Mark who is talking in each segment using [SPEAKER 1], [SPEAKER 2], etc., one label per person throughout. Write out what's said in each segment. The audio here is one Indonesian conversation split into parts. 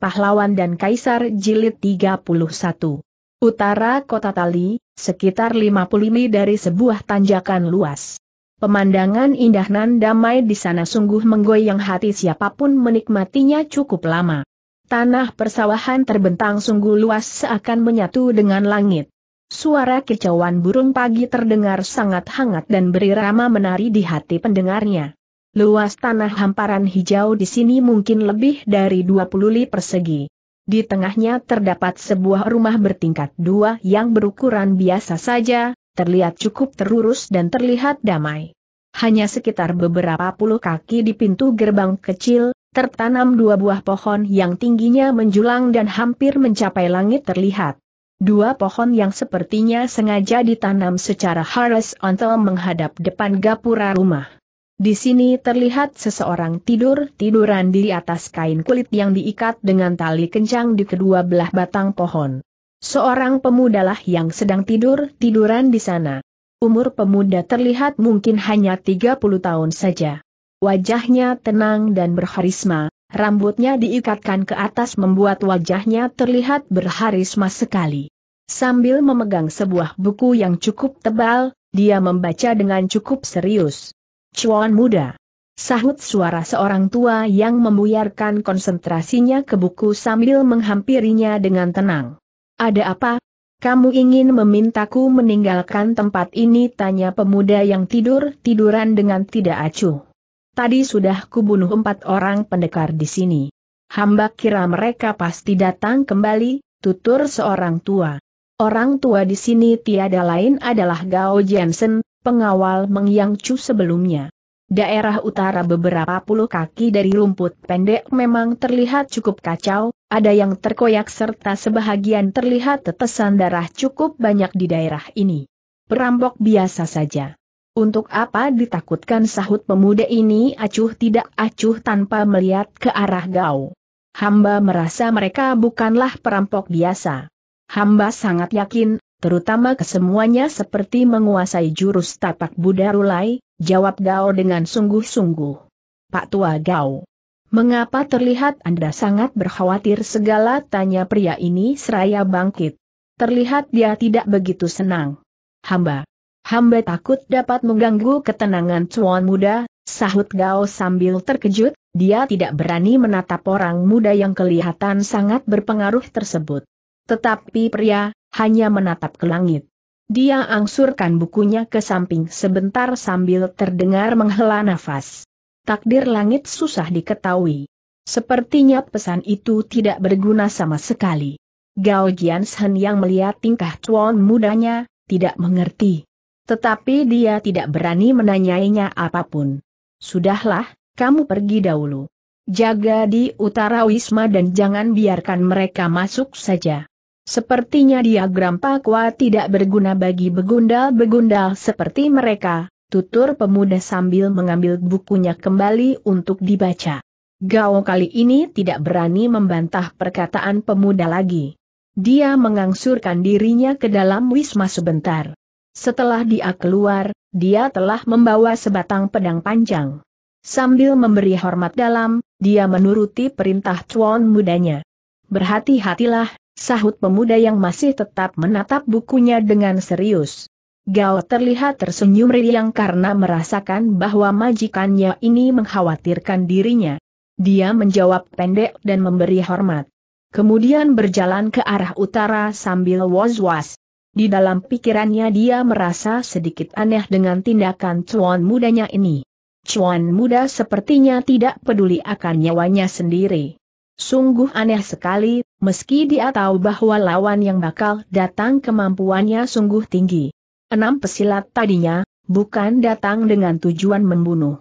[SPEAKER 1] Pahlawan dan Kaisar Jilid 31. Utara kota Tali, sekitar 50 mi dari sebuah tanjakan luas. Pemandangan indah nan damai di sana sungguh menggoyang hati siapapun menikmatinya cukup lama. Tanah persawahan terbentang sungguh luas seakan menyatu dengan langit. Suara kicauan burung pagi terdengar sangat hangat dan berirama menari di hati pendengarnya. Luas tanah hamparan hijau di sini mungkin lebih dari 20 li persegi. Di tengahnya terdapat sebuah rumah bertingkat dua yang berukuran biasa saja, terlihat cukup terurus dan terlihat damai. Hanya sekitar beberapa puluh kaki di pintu gerbang kecil, tertanam dua buah pohon yang tingginya menjulang dan hampir mencapai langit terlihat. Dua pohon yang sepertinya sengaja ditanam secara horizontal menghadap depan gapura rumah. Di sini terlihat seseorang tidur-tiduran di atas kain kulit yang diikat dengan tali kencang di kedua belah batang pohon. Seorang pemudalah yang sedang tidur-tiduran di sana. Umur pemuda terlihat mungkin hanya 30 tahun saja. Wajahnya tenang dan berharisma, rambutnya diikatkan ke atas membuat wajahnya terlihat berharisma sekali. Sambil memegang sebuah buku yang cukup tebal, dia membaca dengan cukup serius. Cuan muda. Sahut suara seorang tua yang membuyarkan konsentrasinya ke buku sambil menghampirinya dengan tenang. Ada apa? Kamu ingin memintaku meninggalkan tempat ini? Tanya pemuda yang tidur-tiduran dengan tidak acuh. Tadi sudah kubunuh empat orang pendekar di sini. Hamba kira mereka pasti datang kembali, tutur seorang tua. Orang tua di sini tiada lain adalah Gao Jensen, pengawal Mengyangcu sebelumnya. Daerah utara beberapa puluh kaki dari rumput pendek memang terlihat cukup kacau, ada yang terkoyak serta sebahagian terlihat tetesan darah cukup banyak di daerah ini. Perampok biasa saja. Untuk apa ditakutkan sahut pemuda ini acuh tidak acuh tanpa melihat ke arah gau. Hamba merasa mereka bukanlah perampok biasa. Hamba sangat yakin terutama kesemuanya seperti menguasai jurus tapak Buddha Rulai, jawab Gao dengan sungguh-sungguh. Pak Tua Gao. Mengapa terlihat Anda sangat berkhawatir segala tanya pria ini seraya bangkit. Terlihat dia tidak begitu senang. Hamba. Hamba takut dapat mengganggu ketenangan cuan muda, sahut Gao sambil terkejut, dia tidak berani menatap orang muda yang kelihatan sangat berpengaruh tersebut. Tetapi pria, hanya menatap ke langit. Dia angsurkan bukunya ke samping sebentar sambil terdengar menghela nafas. Takdir langit susah diketahui. Sepertinya pesan itu tidak berguna sama sekali. Gao Jianshen yang melihat tingkah Cuan mudanya, tidak mengerti. Tetapi dia tidak berani menanyainya apapun. Sudahlah, kamu pergi dahulu. Jaga di utara Wisma dan jangan biarkan mereka masuk saja. Sepertinya diagram Pakwa tidak berguna bagi begundal-begundal seperti mereka, tutur pemuda sambil mengambil bukunya kembali untuk dibaca. Gao kali ini tidak berani membantah perkataan pemuda lagi. Dia mengangsurkan dirinya ke dalam wisma sebentar. Setelah dia keluar, dia telah membawa sebatang pedang panjang. Sambil memberi hormat dalam, dia menuruti perintah tuan mudanya. Berhati-hatilah, sahut pemuda yang masih tetap menatap bukunya dengan serius. Gao terlihat tersenyum riang karena merasakan bahwa majikannya ini mengkhawatirkan dirinya. Dia menjawab pendek dan memberi hormat. Kemudian berjalan ke arah utara sambil was-was. Di dalam pikirannya dia merasa sedikit aneh dengan tindakan cuan mudanya ini. Cuan muda sepertinya tidak peduli akan nyawanya sendiri. Sungguh aneh sekali, meski dia tahu bahwa lawan yang bakal datang kemampuannya sungguh tinggi. Enam pesilat tadinya, bukan datang dengan tujuan membunuh.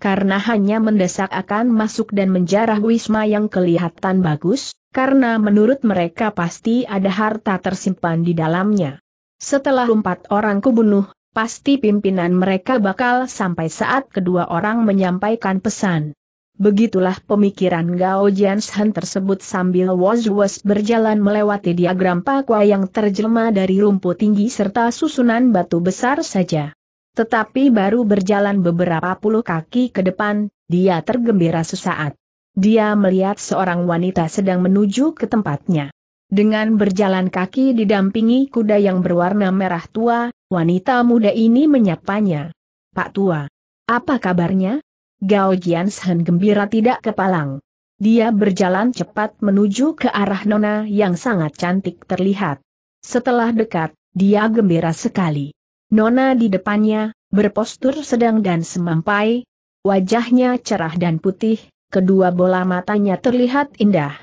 [SPEAKER 1] Karena hanya mendesak akan masuk dan menjarah Wisma yang kelihatan bagus, karena menurut mereka pasti ada harta tersimpan di dalamnya. Setelah empat orang kubunuh, pasti pimpinan mereka bakal sampai saat kedua orang menyampaikan pesan. Begitulah pemikiran Gao Jianshan tersebut sambil Was-Was berjalan melewati diagram pakwa yang terjelma dari rumput tinggi serta susunan batu besar saja. Tetapi baru berjalan beberapa puluh kaki ke depan, dia tergembira sesaat. Dia melihat seorang wanita sedang menuju ke tempatnya. Dengan berjalan kaki didampingi kuda yang berwarna merah tua, wanita muda ini menyapanya. Pak tua, apa kabarnya? Gao Jianshen gembira tidak kepalang. Dia berjalan cepat menuju ke arah Nona yang sangat cantik terlihat. Setelah dekat, dia gembira sekali. Nona di depannya, berpostur sedang dan semampai, wajahnya cerah dan putih, kedua bola matanya terlihat indah.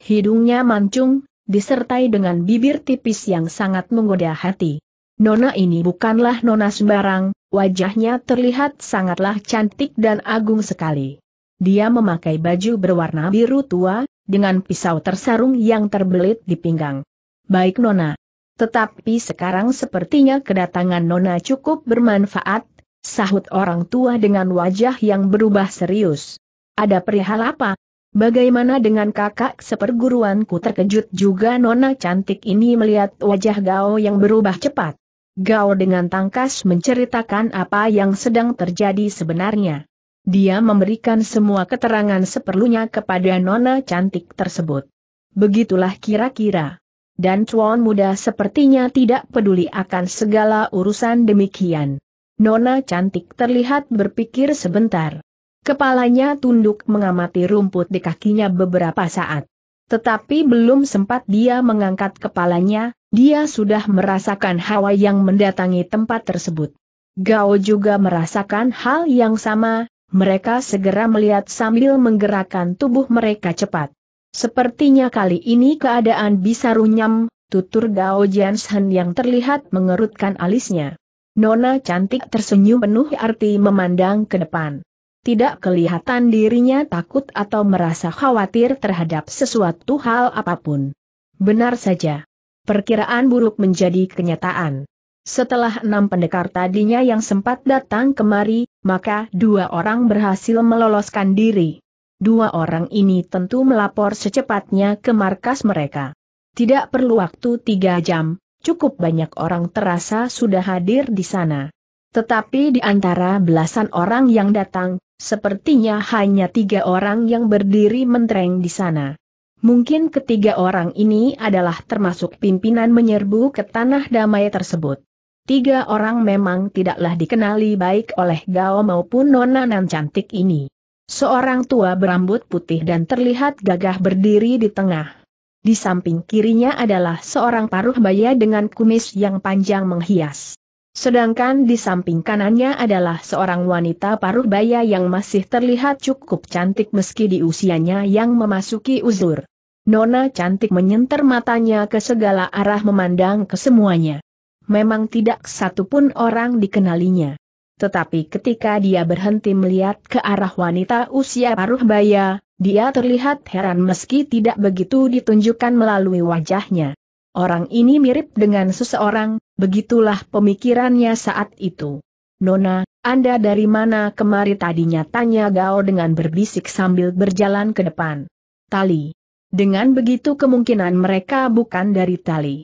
[SPEAKER 1] Hidungnya mancung, disertai dengan bibir tipis yang sangat menggoda hati. Nona ini bukanlah nona sembarang, wajahnya terlihat sangatlah cantik dan agung sekali. Dia memakai baju berwarna biru tua, dengan pisau tersarung yang terbelit di pinggang. Baik Nona. Tetapi sekarang sepertinya kedatangan Nona cukup bermanfaat, sahut orang tua dengan wajah yang berubah serius. Ada perihal apa? Bagaimana dengan kakak seperguruanku terkejut juga Nona cantik ini melihat wajah Gao yang berubah cepat. Gao dengan tangkas menceritakan apa yang sedang terjadi sebenarnya. Dia memberikan semua keterangan seperlunya kepada nona cantik tersebut. Begitulah kira-kira. Dan cuan muda sepertinya tidak peduli akan segala urusan demikian. Nona cantik terlihat berpikir sebentar. Kepalanya tunduk mengamati rumput di kakinya beberapa saat. Tetapi belum sempat dia mengangkat kepalanya, dia sudah merasakan hawa yang mendatangi tempat tersebut. Gao juga merasakan hal yang sama, mereka segera melihat sambil menggerakkan tubuh mereka cepat. Sepertinya kali ini keadaan bisa runyam, tutur Gao Jianshen yang terlihat mengerutkan alisnya. Nona cantik tersenyum penuh arti memandang ke depan. Tidak kelihatan dirinya takut atau merasa khawatir terhadap sesuatu hal apapun. Benar saja perkiraan buruk menjadi kenyataan. Setelah enam pendekar tadinya yang sempat datang kemari, maka dua orang berhasil meloloskan diri. Dua orang ini tentu melapor secepatnya ke markas mereka. Tidak perlu waktu tiga jam, cukup banyak orang terasa sudah hadir di sana. Tetapi di antara belasan orang yang datang, sepertinya hanya tiga orang yang berdiri mentereng di sana. Mungkin ketiga orang ini adalah termasuk pimpinan menyerbu ke tanah damai tersebut. Tiga orang memang tidaklah dikenali baik oleh Gao maupun Nona Nan cantik ini. Seorang tua berambut putih dan terlihat gagah berdiri di tengah. Di samping kirinya adalah seorang paruh baya dengan kumis yang panjang menghias. Sedangkan di samping kanannya adalah seorang wanita paruh baya yang masih terlihat cukup cantik meski di usianya yang memasuki uzur. Nona cantik menyenter matanya ke segala arah memandang ke semuanya. Memang tidak satu pun orang dikenalinya. Tetapi ketika dia berhenti melihat ke arah wanita usia paruh baya, dia terlihat heran meski tidak begitu ditunjukkan melalui wajahnya. Orang ini mirip dengan seseorang, Begitulah pemikirannya saat itu. Nona, Anda dari mana kemari tadinya tanya Gao dengan berbisik sambil berjalan ke depan. Tali. Dengan begitu kemungkinan mereka bukan dari tali.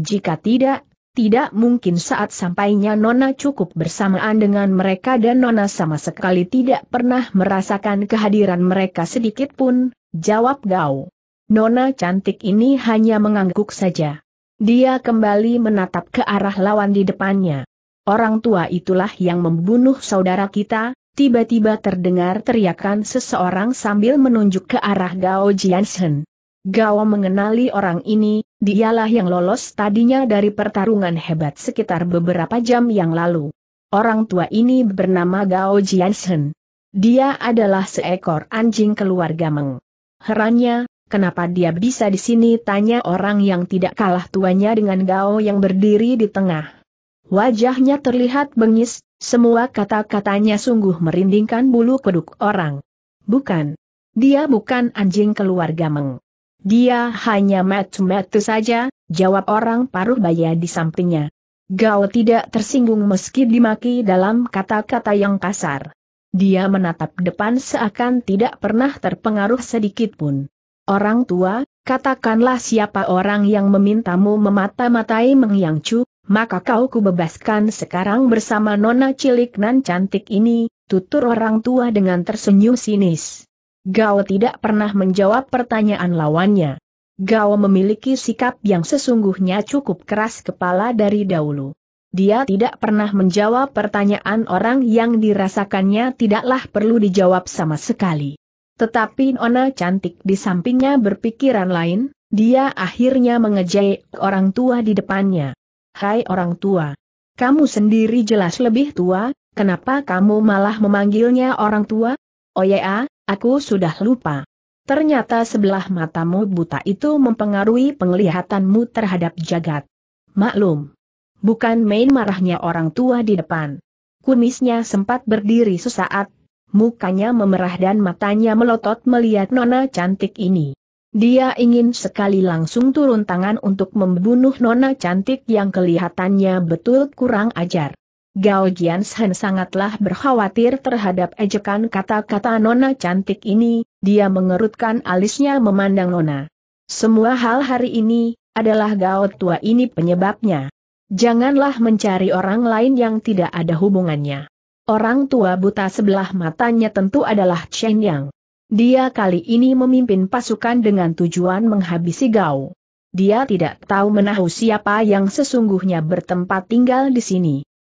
[SPEAKER 1] Jika tidak, tidak mungkin saat sampainya Nona cukup bersamaan dengan mereka dan Nona sama sekali tidak pernah merasakan kehadiran mereka sedikit pun, jawab Gao. Nona cantik ini hanya mengangguk saja. Dia kembali menatap ke arah lawan di depannya. Orang tua itulah yang membunuh saudara kita, tiba-tiba terdengar teriakan seseorang sambil menunjuk ke arah Gao Jianshen. Gao mengenali orang ini, dialah yang lolos tadinya dari pertarungan hebat sekitar beberapa jam yang lalu. Orang tua ini bernama Gao Jianshen. Dia adalah seekor anjing keluarga Meng. Herannya, Kenapa dia bisa di sini tanya orang yang tidak kalah tuanya dengan Gao yang berdiri di tengah. Wajahnya terlihat bengis, semua kata-katanya sungguh merindingkan bulu kuduk orang. Bukan. Dia bukan anjing keluarga Meng. Dia hanya metu-metu saja, jawab orang paruh baya di sampingnya. Gao tidak tersinggung meski dimaki dalam kata-kata yang kasar. Dia menatap depan seakan tidak pernah terpengaruh sedikitpun. Orang tua, katakanlah siapa orang yang memintamu memata-matai mengyangcu, maka kau kubebaskan sekarang bersama nona cilik nan cantik ini, tutur orang tua dengan tersenyum sinis. Gao tidak pernah menjawab pertanyaan lawannya. Gao memiliki sikap yang sesungguhnya cukup keras kepala dari dahulu. Dia tidak pernah menjawab pertanyaan orang yang dirasakannya tidaklah perlu dijawab sama sekali. Tetapi Nona cantik di sampingnya berpikiran lain, dia akhirnya mengejek orang tua di depannya. Hai orang tua. Kamu sendiri jelas lebih tua, kenapa kamu malah memanggilnya orang tua? Oh ya, aku sudah lupa. Ternyata sebelah matamu buta itu mempengaruhi penglihatanmu terhadap jagat. Maklum. Bukan main marahnya orang tua di depan. Kumisnya sempat berdiri sesaat, mukanya memerah dan matanya melotot melihat nona cantik ini. Dia ingin sekali langsung turun tangan untuk membunuh nona cantik yang kelihatannya betul kurang ajar. Gao Jianshan sangatlah berkhawatir terhadap ejekan kata-kata nona cantik ini, dia mengerutkan alisnya memandang nona. Semua hal hari ini, adalah Gao tua ini penyebabnya. Janganlah mencari orang lain yang tidak ada hubungannya. Orang tua buta sebelah matanya tentu adalah Chen Yang. Dia kali ini memimpin pasukan dengan tujuan menghabisi Gao. Dia tidak tahu menahu siapa yang sesungguhnya bertempat tinggal di sini.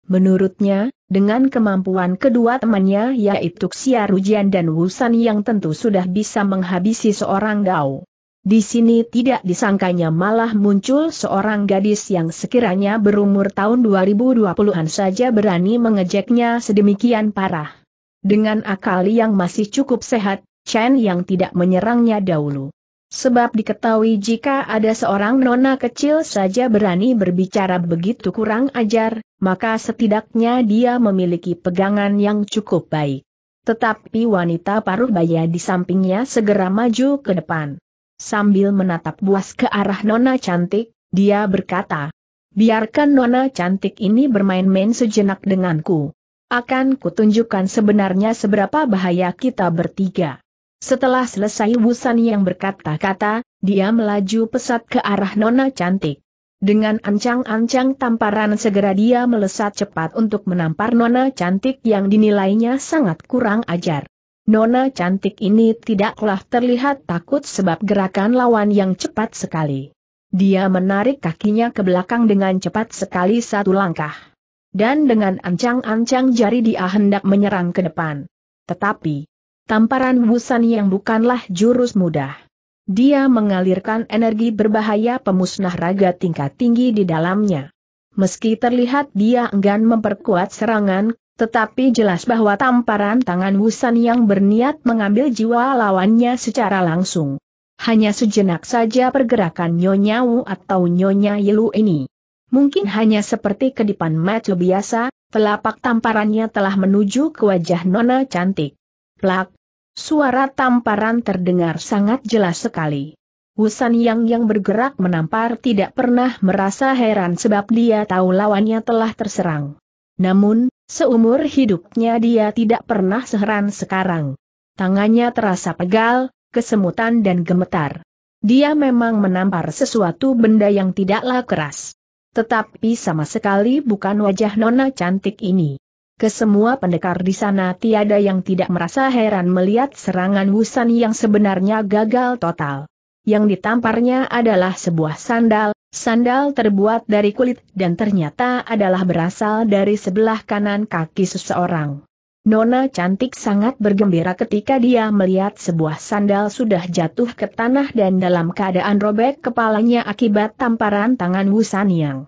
[SPEAKER 1] Menurutnya, dengan kemampuan kedua temannya yaitu Xia Rujian dan Wusan yang tentu sudah bisa menghabisi seorang Gao. Di sini tidak disangkanya malah muncul seorang gadis yang sekiranya berumur tahun 2020-an saja berani mengejeknya sedemikian parah. Dengan akal yang masih cukup sehat, Chen yang tidak menyerangnya dahulu. Sebab diketahui jika ada seorang nona kecil saja berani berbicara begitu kurang ajar, maka setidaknya dia memiliki pegangan yang cukup baik. Tetapi wanita paruh baya di sampingnya segera maju ke depan. Sambil menatap buas ke arah Nona Cantik, dia berkata, Biarkan Nona Cantik ini bermain-main sejenak denganku. Akan kutunjukkan sebenarnya seberapa bahaya kita bertiga. Setelah selesai busan yang berkata-kata, dia melaju pesat ke arah Nona Cantik. Dengan ancang-ancang tamparan segera dia melesat cepat untuk menampar Nona Cantik yang dinilainya sangat kurang ajar. Nona cantik ini tidaklah terlihat takut sebab gerakan lawan yang cepat sekali. Dia menarik kakinya ke belakang dengan cepat sekali satu langkah. Dan dengan ancang-ancang jari dia hendak menyerang ke depan. Tetapi, tamparan busan yang bukanlah jurus mudah. Dia mengalirkan energi berbahaya pemusnah raga tingkat tinggi di dalamnya. Meski terlihat dia enggan memperkuat serangan, tetapi jelas bahwa tamparan tangan Wusan yang berniat mengambil jiwa lawannya secara langsung. Hanya sejenak saja pergerakan Nyonya Wu atau Nyonya Yelu ini. Mungkin hanya seperti kedipan mata biasa, telapak tamparannya telah menuju ke wajah Nona cantik. Plak! Suara tamparan terdengar sangat jelas sekali. Wusan Yang yang bergerak menampar tidak pernah merasa heran sebab dia tahu lawannya telah terserang. Namun, Seumur hidupnya dia tidak pernah seheran sekarang. Tangannya terasa pegal, kesemutan dan gemetar. Dia memang menampar sesuatu benda yang tidaklah keras. Tetapi sama sekali bukan wajah nona cantik ini. Kesemua pendekar di sana tiada yang tidak merasa heran melihat serangan Wusan yang sebenarnya gagal total. Yang ditamparnya adalah sebuah sandal, Sandal terbuat dari kulit dan ternyata adalah berasal dari sebelah kanan kaki seseorang. Nona cantik sangat bergembira ketika dia melihat sebuah sandal sudah jatuh ke tanah dan dalam keadaan robek kepalanya akibat tamparan tangan Wusan Yang.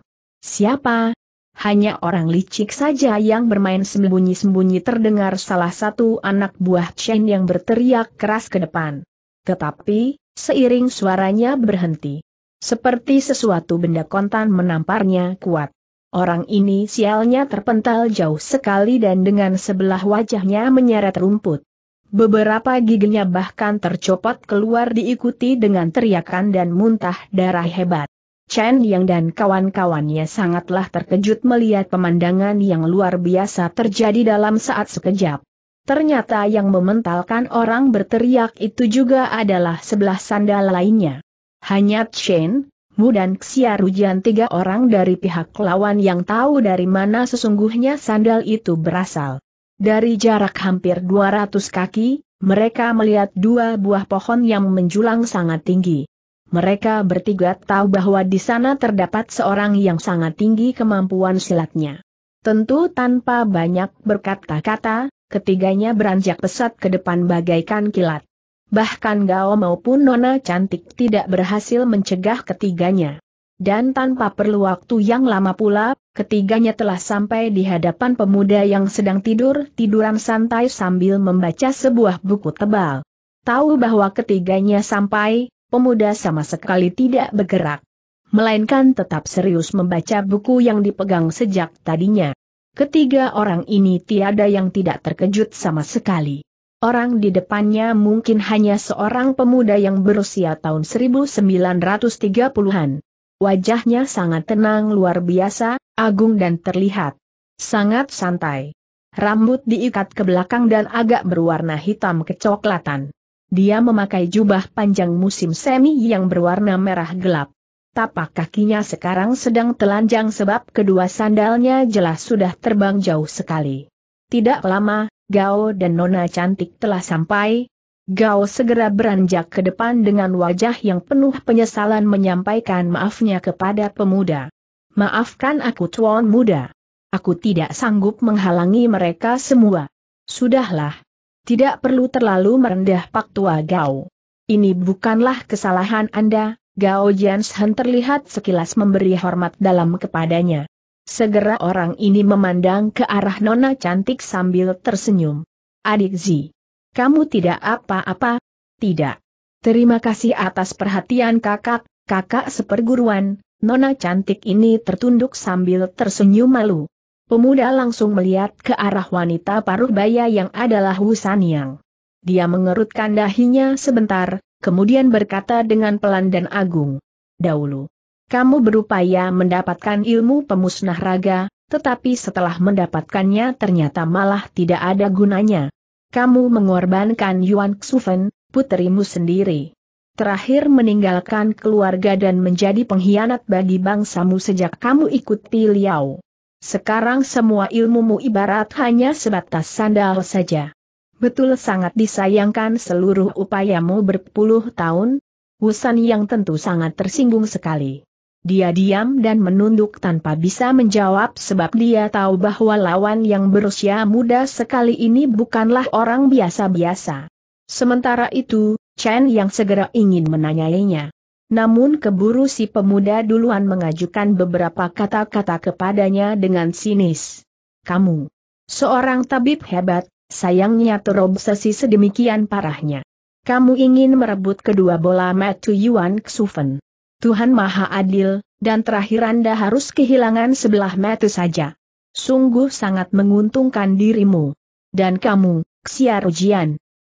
[SPEAKER 1] Siapa? Hanya orang licik saja yang bermain sembunyi-sembunyi terdengar salah satu anak buah Chen yang berteriak keras ke depan. Tetapi, seiring suaranya berhenti. Seperti sesuatu benda kontan menamparnya kuat. Orang ini sialnya terpental jauh sekali dan dengan sebelah wajahnya menyeret rumput. Beberapa giginya bahkan tercopot keluar diikuti dengan teriakan dan muntah darah hebat. Chen Yang dan kawan-kawannya sangatlah terkejut melihat pemandangan yang luar biasa terjadi dalam saat sekejap. Ternyata yang mementalkan orang berteriak itu juga adalah sebelah sandal lainnya. Hanya Chen, Mu dan Xia Rujian tiga orang dari pihak lawan yang tahu dari mana sesungguhnya sandal itu berasal. Dari jarak hampir 200 kaki, mereka melihat dua buah pohon yang menjulang sangat tinggi. Mereka bertiga tahu bahwa di sana terdapat seorang yang sangat tinggi kemampuan silatnya. Tentu tanpa banyak berkata-kata, ketiganya beranjak pesat ke depan bagaikan kilat bahkan Gao maupun Nona Cantik tidak berhasil mencegah ketiganya. Dan tanpa perlu waktu yang lama pula, ketiganya telah sampai di hadapan pemuda yang sedang tidur-tiduran santai sambil membaca sebuah buku tebal. Tahu bahwa ketiganya sampai, pemuda sama sekali tidak bergerak. Melainkan tetap serius membaca buku yang dipegang sejak tadinya. Ketiga orang ini tiada yang tidak terkejut sama sekali. Orang di depannya mungkin hanya seorang pemuda yang berusia tahun 1930-an. Wajahnya sangat tenang luar biasa, agung dan terlihat sangat santai. Rambut diikat ke belakang dan agak berwarna hitam kecoklatan. Dia memakai jubah panjang musim semi yang berwarna merah gelap. Tapak kakinya sekarang sedang telanjang sebab kedua sandalnya jelas sudah terbang jauh sekali. Tidak lama, Gao dan Nona Cantik telah sampai. Gao segera beranjak ke depan dengan wajah yang penuh penyesalan menyampaikan maafnya kepada pemuda. Maafkan aku tuan muda. Aku tidak sanggup menghalangi mereka semua. Sudahlah. Tidak perlu terlalu merendah Pak Tua Gao. Ini bukanlah kesalahan Anda, Gao Jianshen terlihat sekilas memberi hormat dalam kepadanya. Segera orang ini memandang ke arah nona cantik sambil tersenyum. Adik Zi. Kamu tidak apa-apa? Tidak. Terima kasih atas perhatian kakak, kakak seperguruan, nona cantik ini tertunduk sambil tersenyum malu. Pemuda langsung melihat ke arah wanita paruh baya yang adalah Wu Yang. Dia mengerutkan dahinya sebentar, kemudian berkata dengan pelan dan agung. Dahulu. Kamu berupaya mendapatkan ilmu pemusnah raga, tetapi setelah mendapatkannya ternyata malah tidak ada gunanya. Kamu mengorbankan Yuan Xufen, puterimu sendiri. Terakhir meninggalkan keluarga dan menjadi pengkhianat bagi bangsamu sejak kamu ikuti Liao. Sekarang semua ilmumu ibarat hanya sebatas sandal saja. Betul sangat disayangkan seluruh upayamu berpuluh tahun, Wusan yang tentu sangat tersinggung sekali. Dia diam dan menunduk tanpa bisa menjawab sebab dia tahu bahwa lawan yang berusia muda sekali ini bukanlah orang biasa-biasa. Sementara itu, Chen yang segera ingin menanyainya. Namun keburu si pemuda duluan mengajukan beberapa kata-kata kepadanya dengan sinis. Kamu, seorang tabib hebat, sayangnya terobsesi sedemikian parahnya. Kamu ingin merebut kedua bola metu Yuan Xufen. Tuhan Maha Adil, dan terakhir Anda harus kehilangan sebelah mata saja. Sungguh sangat menguntungkan dirimu. Dan kamu, Xiao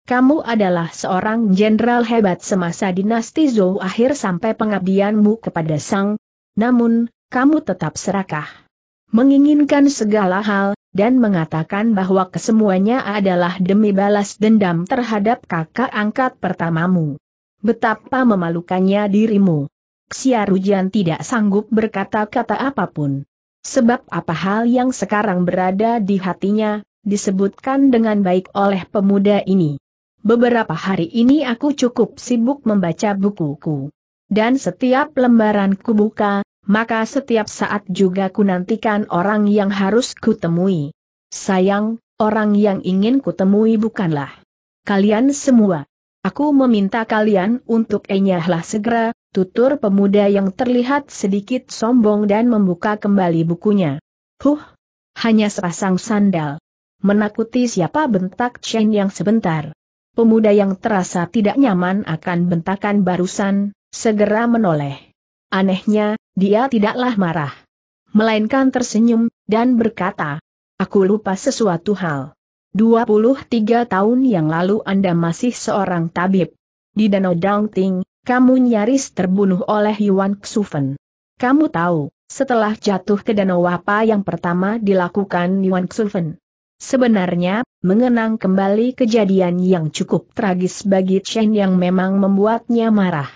[SPEAKER 1] Kamu adalah seorang jenderal hebat semasa dinasti Zhou akhir sampai pengabdianmu kepada Sang. Namun, kamu tetap serakah. Menginginkan segala hal, dan mengatakan bahwa kesemuanya adalah demi balas dendam terhadap kakak angkat pertamamu. Betapa memalukannya dirimu. Xia Rujian tidak sanggup berkata-kata apapun. Sebab apa hal yang sekarang berada di hatinya, disebutkan dengan baik oleh pemuda ini. Beberapa hari ini aku cukup sibuk membaca bukuku. Dan setiap lembaran kubuka, maka setiap saat juga ku nantikan orang yang harus kutemui. Sayang, orang yang ingin kutemui bukanlah kalian semua. Aku meminta kalian untuk enyahlah segera, tutur pemuda yang terlihat sedikit sombong dan membuka kembali bukunya. Huh, hanya sepasang sandal. Menakuti siapa bentak Chen yang sebentar. Pemuda yang terasa tidak nyaman akan bentakan barusan, segera menoleh. Anehnya, dia tidaklah marah. Melainkan tersenyum, dan berkata, Aku lupa sesuatu hal. 23 tahun yang lalu Anda masih seorang tabib. Di Danau Dangting, kamu nyaris terbunuh oleh Yuan Xufen. Kamu tahu, setelah jatuh ke danau apa yang pertama dilakukan Yuan Xufen? Sebenarnya, mengenang kembali kejadian yang cukup tragis bagi Chen yang memang membuatnya marah.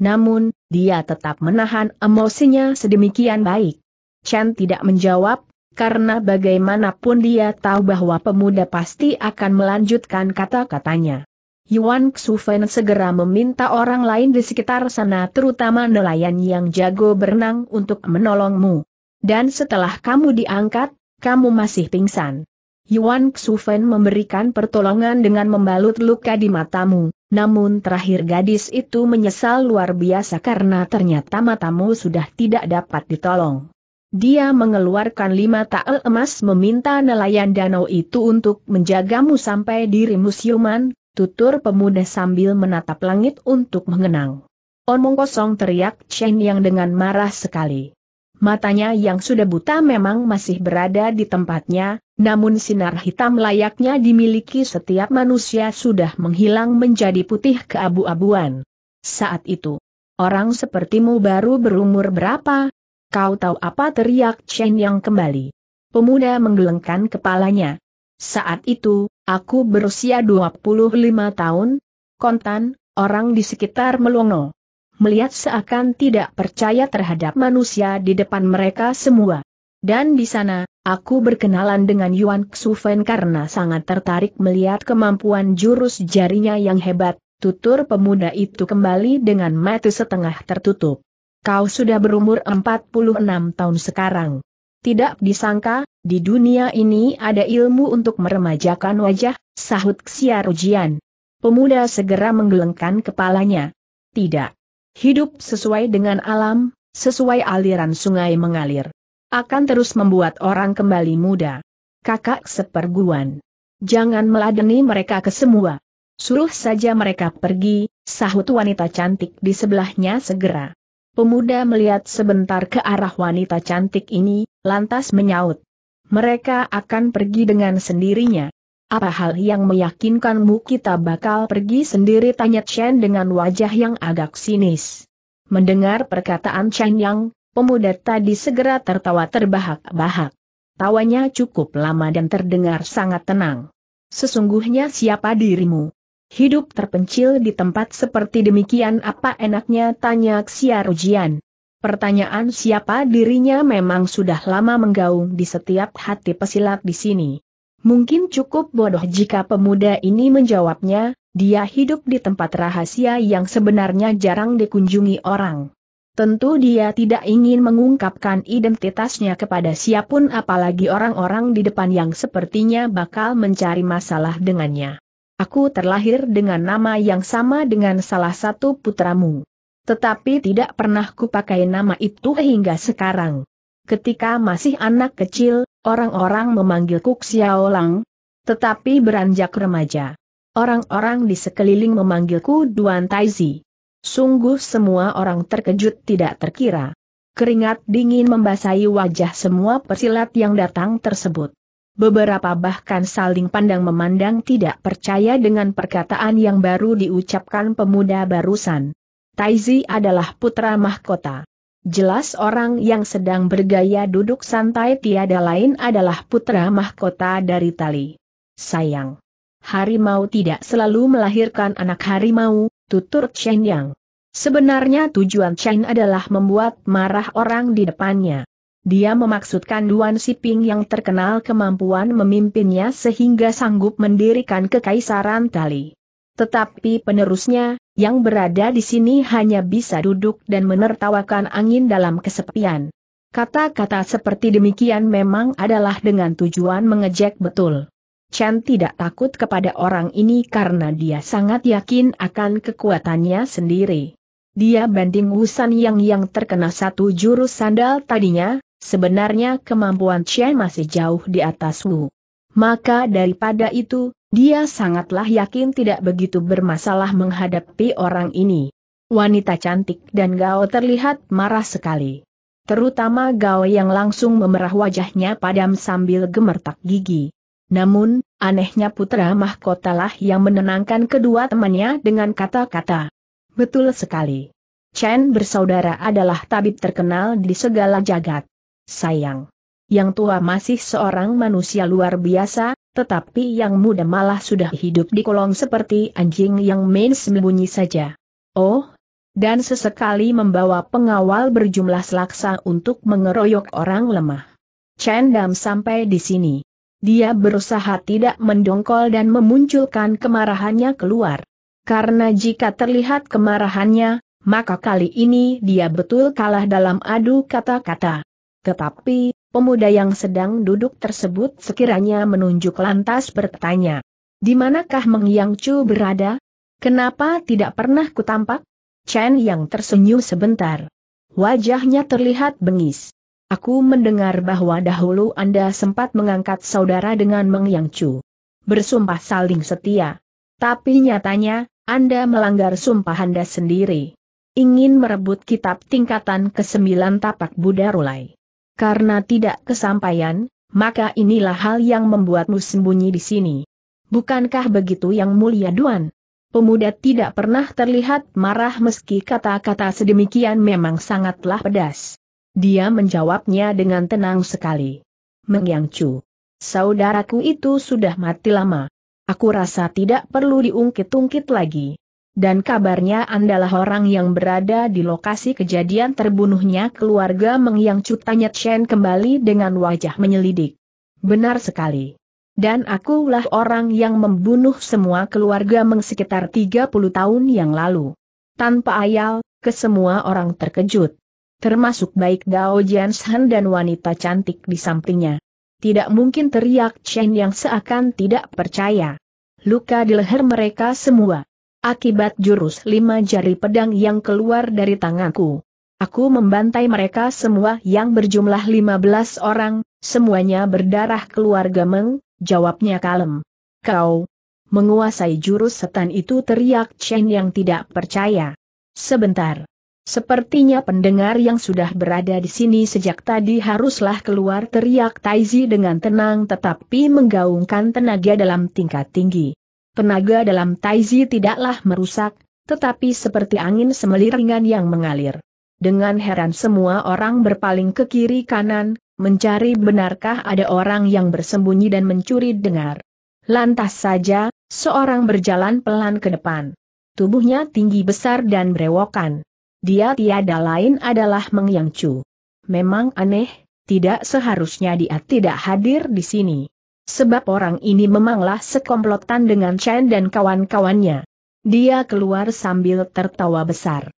[SPEAKER 1] Namun, dia tetap menahan emosinya sedemikian baik. Chen tidak menjawab, karena bagaimanapun dia tahu bahwa pemuda pasti akan melanjutkan kata-katanya. Yuan Xufen segera meminta orang lain di sekitar sana terutama nelayan yang jago berenang untuk menolongmu. Dan setelah kamu diangkat, kamu masih pingsan. Yuan Xufen memberikan pertolongan dengan membalut luka di matamu, namun terakhir gadis itu menyesal luar biasa karena ternyata matamu sudah tidak dapat ditolong. Dia mengeluarkan lima tael emas meminta nelayan danau itu untuk menjagamu sampai dirimu siuman Tutur pemuda sambil menatap langit untuk mengenang. Omong kosong teriak Chen yang dengan marah sekali. Matanya yang sudah buta memang masih berada di tempatnya, namun sinar hitam layaknya dimiliki setiap manusia sudah menghilang menjadi putih keabu-abuan. Saat itu, orang sepertimu baru berumur berapa? Kau tahu apa teriak Chen yang kembali. Pemuda menggelengkan kepalanya. Saat itu, Aku berusia 25 tahun, kontan, orang di sekitar Melongo. Melihat seakan tidak percaya terhadap manusia di depan mereka semua. Dan di sana, aku berkenalan dengan Yuan Xufen karena sangat tertarik melihat kemampuan jurus jarinya yang hebat, tutur pemuda itu kembali dengan mata setengah tertutup. Kau sudah berumur 46 tahun sekarang. Tidak disangka, di dunia ini ada ilmu untuk meremajakan wajah, sahut ujian. Pemuda segera menggelengkan kepalanya. Tidak. Hidup sesuai dengan alam, sesuai aliran sungai mengalir. Akan terus membuat orang kembali muda. Kakak seperguan. Jangan meladeni mereka semua. Suruh saja mereka pergi, sahut wanita cantik di sebelahnya segera. Pemuda melihat sebentar ke arah wanita cantik ini, lantas menyaut. Mereka akan pergi dengan sendirinya. Apa hal yang meyakinkanmu kita bakal pergi sendiri tanya Chen dengan wajah yang agak sinis. Mendengar perkataan Chen Yang, pemuda tadi segera tertawa terbahak-bahak. Tawanya cukup lama dan terdengar sangat tenang. Sesungguhnya siapa dirimu? Hidup terpencil di tempat seperti demikian apa enaknya tanya Rujian. Pertanyaan siapa dirinya memang sudah lama menggaung di setiap hati pesilat di sini. Mungkin cukup bodoh jika pemuda ini menjawabnya, dia hidup di tempat rahasia yang sebenarnya jarang dikunjungi orang. Tentu dia tidak ingin mengungkapkan identitasnya kepada siapun apalagi orang-orang di depan yang sepertinya bakal mencari masalah dengannya. Aku terlahir dengan nama yang sama dengan salah satu putramu. Tetapi tidak pernah kupakai nama itu hingga sekarang. Ketika masih anak kecil, orang-orang memanggilku Xiaolang. Tetapi beranjak remaja, orang-orang di sekeliling memanggilku Duan Taizi. Sungguh semua orang terkejut tidak terkira. Keringat dingin membasahi wajah semua persilat yang datang tersebut. Beberapa bahkan saling pandang memandang tidak percaya dengan perkataan yang baru diucapkan pemuda barusan. Taizi adalah putra mahkota. Jelas orang yang sedang bergaya duduk santai tiada lain adalah putra mahkota dari Tali. Sayang. Harimau tidak selalu melahirkan anak harimau, tutur Chen Yang. Sebenarnya tujuan Chen adalah membuat marah orang di depannya. Dia memaksudkan Duan Siping yang terkenal kemampuan memimpinnya sehingga sanggup mendirikan kekaisaran tali. Tetapi penerusnya, yang berada di sini hanya bisa duduk dan menertawakan angin dalam kesepian. Kata-kata seperti demikian memang adalah dengan tujuan mengejek betul. Chen tidak takut kepada orang ini karena dia sangat yakin akan kekuatannya sendiri. Dia banding Wusan Yang yang terkena satu jurus sandal tadinya, Sebenarnya kemampuan Chen masih jauh di atas Wu. Maka daripada itu, dia sangatlah yakin tidak begitu bermasalah menghadapi orang ini. Wanita cantik dan Gao terlihat marah sekali. Terutama Gao yang langsung memerah wajahnya padam sambil gemertak gigi. Namun, anehnya putra mahkotalah yang menenangkan kedua temannya dengan kata-kata. Betul sekali. Chen bersaudara adalah tabib terkenal di segala jagat sayang. Yang tua masih seorang manusia luar biasa, tetapi yang muda malah sudah hidup di kolong seperti anjing yang main sembunyi saja. Oh, dan sesekali membawa pengawal berjumlah selaksa untuk mengeroyok orang lemah. Cendam sampai di sini. Dia berusaha tidak mendongkol dan memunculkan kemarahannya keluar. Karena jika terlihat kemarahannya, maka kali ini dia betul kalah dalam adu kata-kata. Tetapi, pemuda yang sedang duduk tersebut sekiranya menunjuk lantas bertanya, di manakah Meng Yang Chu berada? Kenapa tidak pernah kutampak? Chen Yang tersenyum sebentar. Wajahnya terlihat bengis. Aku mendengar bahwa dahulu Anda sempat mengangkat saudara dengan Meng Yang Chu. Bersumpah saling setia. Tapi nyatanya, Anda melanggar sumpah Anda sendiri. Ingin merebut kitab tingkatan ke-9 tapak Buddha Rulai. Karena tidak kesampaian, maka inilah hal yang membuatmu sembunyi di sini. Bukankah begitu yang mulia Duan? Pemuda tidak pernah terlihat marah meski kata-kata sedemikian memang sangatlah pedas. Dia menjawabnya dengan tenang sekali. Mengyang Saudaraku itu sudah mati lama. Aku rasa tidak perlu diungkit-ungkit lagi dan kabarnya andalah orang yang berada di lokasi kejadian terbunuhnya keluarga Meng Cutanya Chen kembali dengan wajah menyelidik. Benar sekali. Dan akulah orang yang membunuh semua keluarga Meng sekitar 30 tahun yang lalu. Tanpa ayal, kesemua orang terkejut. Termasuk baik Dao Jianshan dan wanita cantik di sampingnya. Tidak mungkin teriak Chen yang seakan tidak percaya. Luka di leher mereka semua akibat jurus lima jari pedang yang keluar dari tanganku. Aku membantai mereka semua yang berjumlah lima belas orang, semuanya berdarah keluarga gemeng, jawabnya kalem. Kau menguasai jurus setan itu teriak Chen yang tidak percaya. Sebentar. Sepertinya pendengar yang sudah berada di sini sejak tadi haruslah keluar teriak Taizi dengan tenang tetapi menggaungkan tenaga dalam tingkat tinggi. Tenaga dalam Taizi tidaklah merusak, tetapi seperti angin semelir ringan yang mengalir. Dengan heran semua orang berpaling ke kiri kanan, mencari benarkah ada orang yang bersembunyi dan mencuri dengar. Lantas saja, seorang berjalan pelan ke depan. Tubuhnya tinggi besar dan berewokan. Dia tiada lain adalah Meng Memang aneh, tidak seharusnya dia tidak hadir di sini sebab orang ini memanglah sekomplotan dengan Chen dan kawan-kawannya. Dia keluar sambil tertawa besar.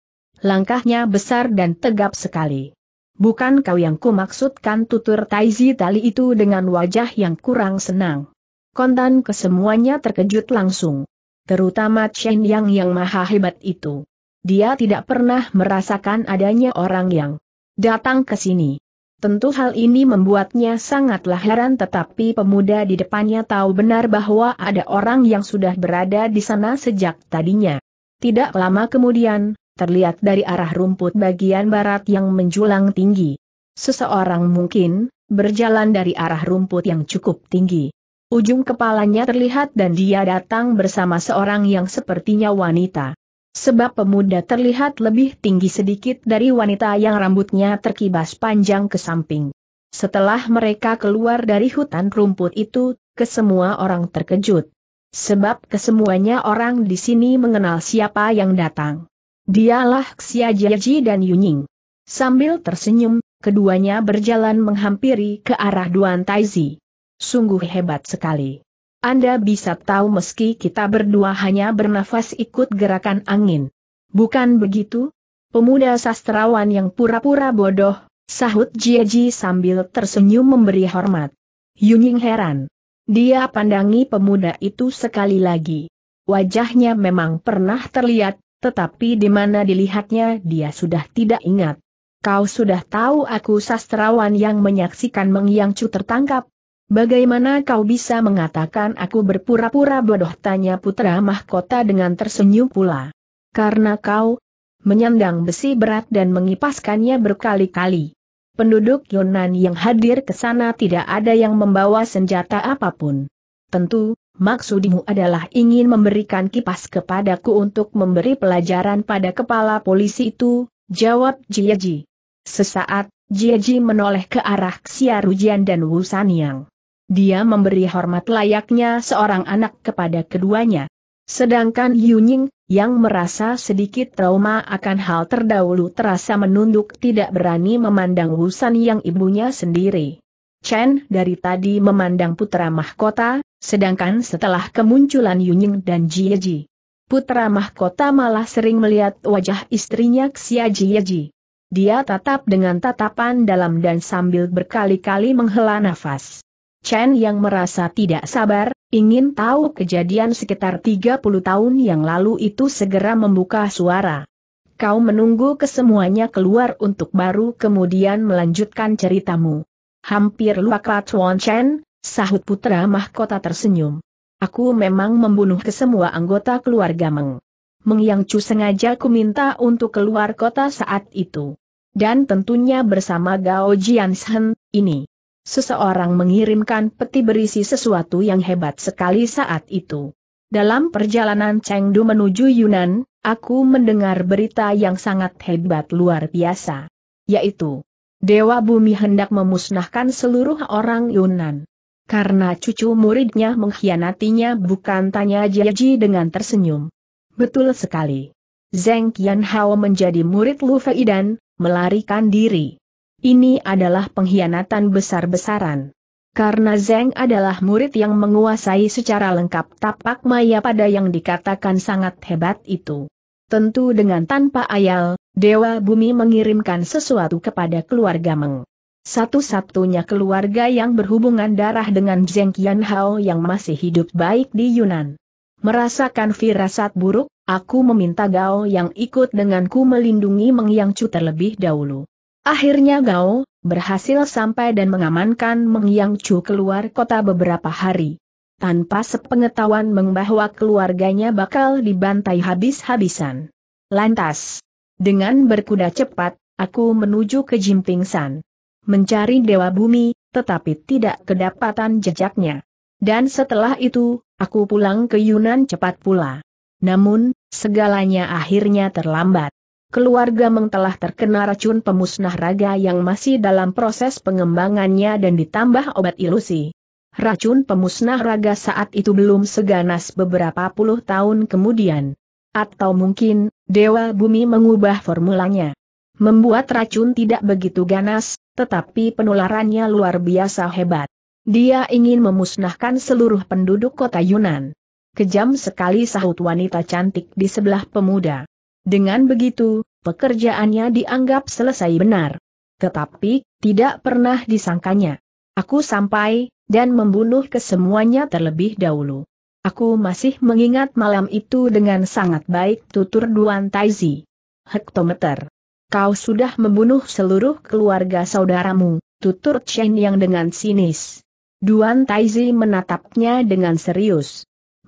[SPEAKER 1] Langkahnya besar dan tegap sekali. Bukan kau yang kumaksudkan tutur Taizi tali itu dengan wajah yang kurang senang. Kontan kesemuanya terkejut langsung. Terutama Chen Yang yang maha hebat itu. Dia tidak pernah merasakan adanya orang yang datang ke sini. Tentu hal ini membuatnya sangatlah heran tetapi pemuda di depannya tahu benar bahwa ada orang yang sudah berada di sana sejak tadinya. Tidak lama kemudian, terlihat dari arah rumput bagian barat yang menjulang tinggi. Seseorang mungkin, berjalan dari arah rumput yang cukup tinggi. Ujung kepalanya terlihat dan dia datang bersama seorang yang sepertinya wanita. Sebab pemuda terlihat lebih tinggi sedikit dari wanita yang rambutnya terkibas panjang ke samping. Setelah mereka keluar dari hutan rumput itu, kesemua orang terkejut. Sebab kesemuanya orang di sini mengenal siapa yang datang. Dialah Xia Jiaji dan Yuning. Sambil tersenyum, keduanya berjalan menghampiri ke arah Duan Taizi. Sungguh hebat sekali. Anda bisa tahu meski kita berdua hanya bernafas ikut gerakan angin. Bukan begitu? Pemuda sastrawan yang pura-pura bodoh, sahut Jiaji sambil tersenyum memberi hormat. Yunying heran. Dia pandangi pemuda itu sekali lagi. Wajahnya memang pernah terlihat, tetapi di mana dilihatnya dia sudah tidak ingat. Kau sudah tahu aku sastrawan yang menyaksikan Meng Yang Chu tertangkap, Bagaimana kau bisa mengatakan aku berpura-pura bodoh tanya putra mahkota dengan tersenyum pula. Karena kau menyandang besi berat dan mengipaskannya berkali-kali. Penduduk Yunan yang hadir ke sana tidak ada yang membawa senjata apapun. Tentu, maksudmu adalah ingin memberikan kipas kepadaku untuk memberi pelajaran pada kepala polisi itu, jawab Jiaji. Sesaat, Jiaji menoleh ke arah Xiarujian dan Wu Wusaniang. Dia memberi hormat layaknya seorang anak kepada keduanya. Sedangkan Yunying, yang merasa sedikit trauma akan hal terdahulu terasa menunduk tidak berani memandang Wusan yang ibunya sendiri. Chen dari tadi memandang putra mahkota, sedangkan setelah kemunculan Yunying dan Jieji. Putra mahkota malah sering melihat wajah istrinya Xia Jieji. Dia tatap dengan tatapan dalam dan sambil berkali-kali menghela nafas. Chen yang merasa tidak sabar, ingin tahu kejadian sekitar 30 tahun yang lalu itu segera membuka suara. Kau menunggu kesemuanya keluar untuk baru kemudian melanjutkan ceritamu. Hampir lupa Wan Chen, sahut putra mahkota tersenyum. Aku memang membunuh kesemua anggota keluarga Meng. Meng Yang Chu sengaja ku minta untuk keluar kota saat itu. Dan tentunya bersama Gao Jianshen, ini seseorang mengirimkan peti berisi sesuatu yang hebat sekali saat itu. Dalam perjalanan Chengdu menuju Yunan, aku mendengar berita yang sangat hebat luar biasa. Yaitu, Dewa Bumi hendak memusnahkan seluruh orang Yunan. Karena cucu muridnya mengkhianatinya bukan tanya Jiaji dengan tersenyum. Betul sekali. Zeng Qianhao menjadi murid Lu Fei dan melarikan diri. Ini adalah pengkhianatan besar-besaran. Karena Zeng adalah murid yang menguasai secara lengkap tapak maya pada yang dikatakan sangat hebat itu. Tentu dengan tanpa ayal, Dewa Bumi mengirimkan sesuatu kepada keluarga Meng. Satu-satunya keluarga yang berhubungan darah dengan Zeng Qianhao yang masih hidup baik di Yunan. Merasakan firasat buruk, aku meminta Gao yang ikut denganku melindungi Meng Yang Chu terlebih dahulu. Akhirnya Gao, berhasil sampai dan mengamankan Meng Yang Chu keluar kota beberapa hari. Tanpa sepengetahuan Meng bahwa keluarganya bakal dibantai habis-habisan. Lantas, dengan berkuda cepat, aku menuju ke San, Mencari Dewa Bumi, tetapi tidak kedapatan jejaknya. Dan setelah itu, aku pulang ke Yunan cepat pula. Namun, segalanya akhirnya terlambat keluarga Meng telah terkena racun pemusnah raga yang masih dalam proses pengembangannya dan ditambah obat ilusi. Racun pemusnah raga saat itu belum seganas beberapa puluh tahun kemudian. Atau mungkin, Dewa Bumi mengubah formulanya. Membuat racun tidak begitu ganas, tetapi penularannya luar biasa hebat. Dia ingin memusnahkan seluruh penduduk kota Yunan. Kejam sekali sahut wanita cantik di sebelah pemuda. Dengan begitu, pekerjaannya dianggap selesai benar. Tetapi, tidak pernah disangkanya. Aku sampai, dan membunuh kesemuanya terlebih dahulu. Aku masih mengingat malam itu dengan sangat baik tutur Duan Taizi. Hektometer. Kau sudah membunuh seluruh keluarga saudaramu, tutur Chen yang dengan sinis. Duan Taizi menatapnya dengan serius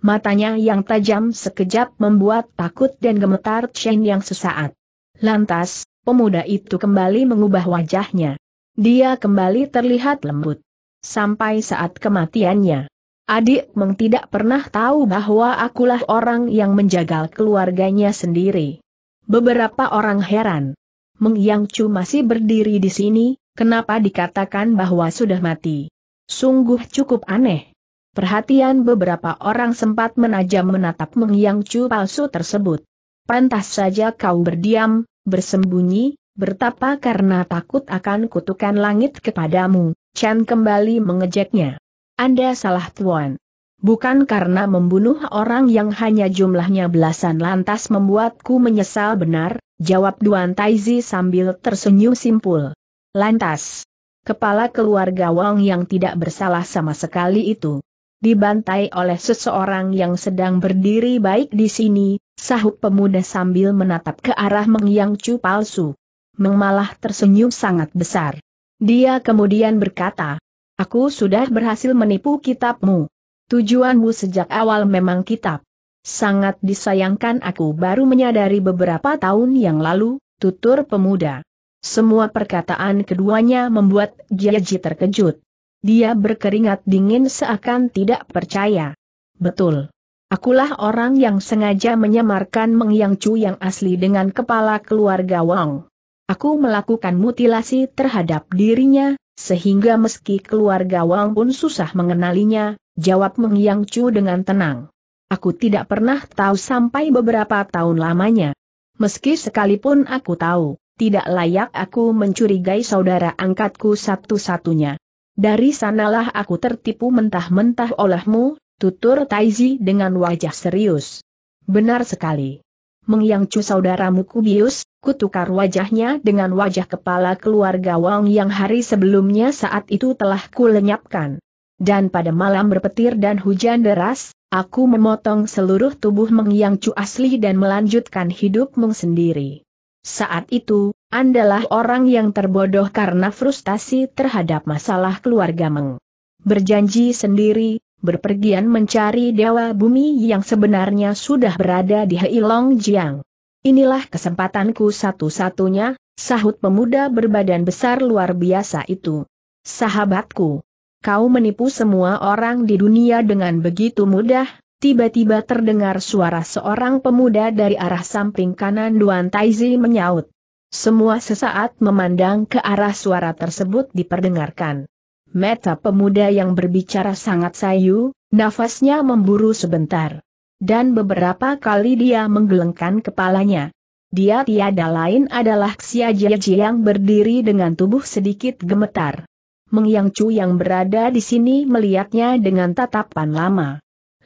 [SPEAKER 1] matanya yang tajam sekejap membuat takut dan gemetar Chen yang sesaat. Lantas, pemuda itu kembali mengubah wajahnya. Dia kembali terlihat lembut. Sampai saat kematiannya. Adik Meng tidak pernah tahu bahwa akulah orang yang menjagal keluarganya sendiri. Beberapa orang heran. Meng Yang Chu masih berdiri di sini, kenapa dikatakan bahwa sudah mati? Sungguh cukup aneh. Perhatian beberapa orang sempat menajam menatap Meng cu palsu tersebut. Pantas saja kau berdiam, bersembunyi, bertapa karena takut akan kutukan langit kepadamu, Chan kembali mengejeknya. Anda salah tuan. Bukan karena membunuh orang yang hanya jumlahnya belasan lantas membuatku menyesal benar, jawab Duan Taizi sambil tersenyum simpul. Lantas, kepala keluarga Wang yang tidak bersalah sama sekali itu dibantai oleh seseorang yang sedang berdiri baik di sini, sahut pemuda sambil menatap ke arah Meng Chu palsu. Meng malah tersenyum sangat besar. Dia kemudian berkata, Aku sudah berhasil menipu kitabmu. Tujuanmu sejak awal memang kitab. Sangat disayangkan aku baru menyadari beberapa tahun yang lalu, tutur pemuda. Semua perkataan keduanya membuat Jiaji terkejut. Dia berkeringat dingin seakan tidak percaya. Betul. Akulah orang yang sengaja menyamarkan Meng Yang yang asli dengan kepala keluarga Wang. Aku melakukan mutilasi terhadap dirinya, sehingga meski keluarga Wang pun susah mengenalinya, jawab Meng cu dengan tenang. Aku tidak pernah tahu sampai beberapa tahun lamanya. Meski sekalipun aku tahu, tidak layak aku mencurigai saudara angkatku satu-satunya. Dari sanalah aku tertipu mentah-mentah olehmu, tutur Taizi dengan wajah serius. Benar sekali. Mengyangcu saudaramu Kubius, kutukar wajahnya dengan wajah kepala keluarga Wang yang hari sebelumnya saat itu telah kulenyapkan. Dan pada malam berpetir dan hujan deras, aku memotong seluruh tubuh Mengyangcu asli dan melanjutkan hidupmu sendiri. Saat itu, Andalah orang yang terbodoh karena frustasi terhadap masalah keluarga Meng. Berjanji sendiri, berpergian mencari dewa bumi yang sebenarnya sudah berada di Heilong Jiang. Inilah kesempatanku satu-satunya, sahut pemuda berbadan besar luar biasa itu. Sahabatku, kau menipu semua orang di dunia dengan begitu mudah, tiba-tiba terdengar suara seorang pemuda dari arah samping kanan Duan Taizi menyaut. Semua sesaat memandang ke arah suara tersebut diperdengarkan. Meta pemuda yang berbicara sangat sayu, nafasnya memburu sebentar. Dan beberapa kali dia menggelengkan kepalanya. Dia tiada lain adalah Xia Jieji yang berdiri dengan tubuh sedikit gemetar. Meng Chu yang berada di sini melihatnya dengan tatapan lama.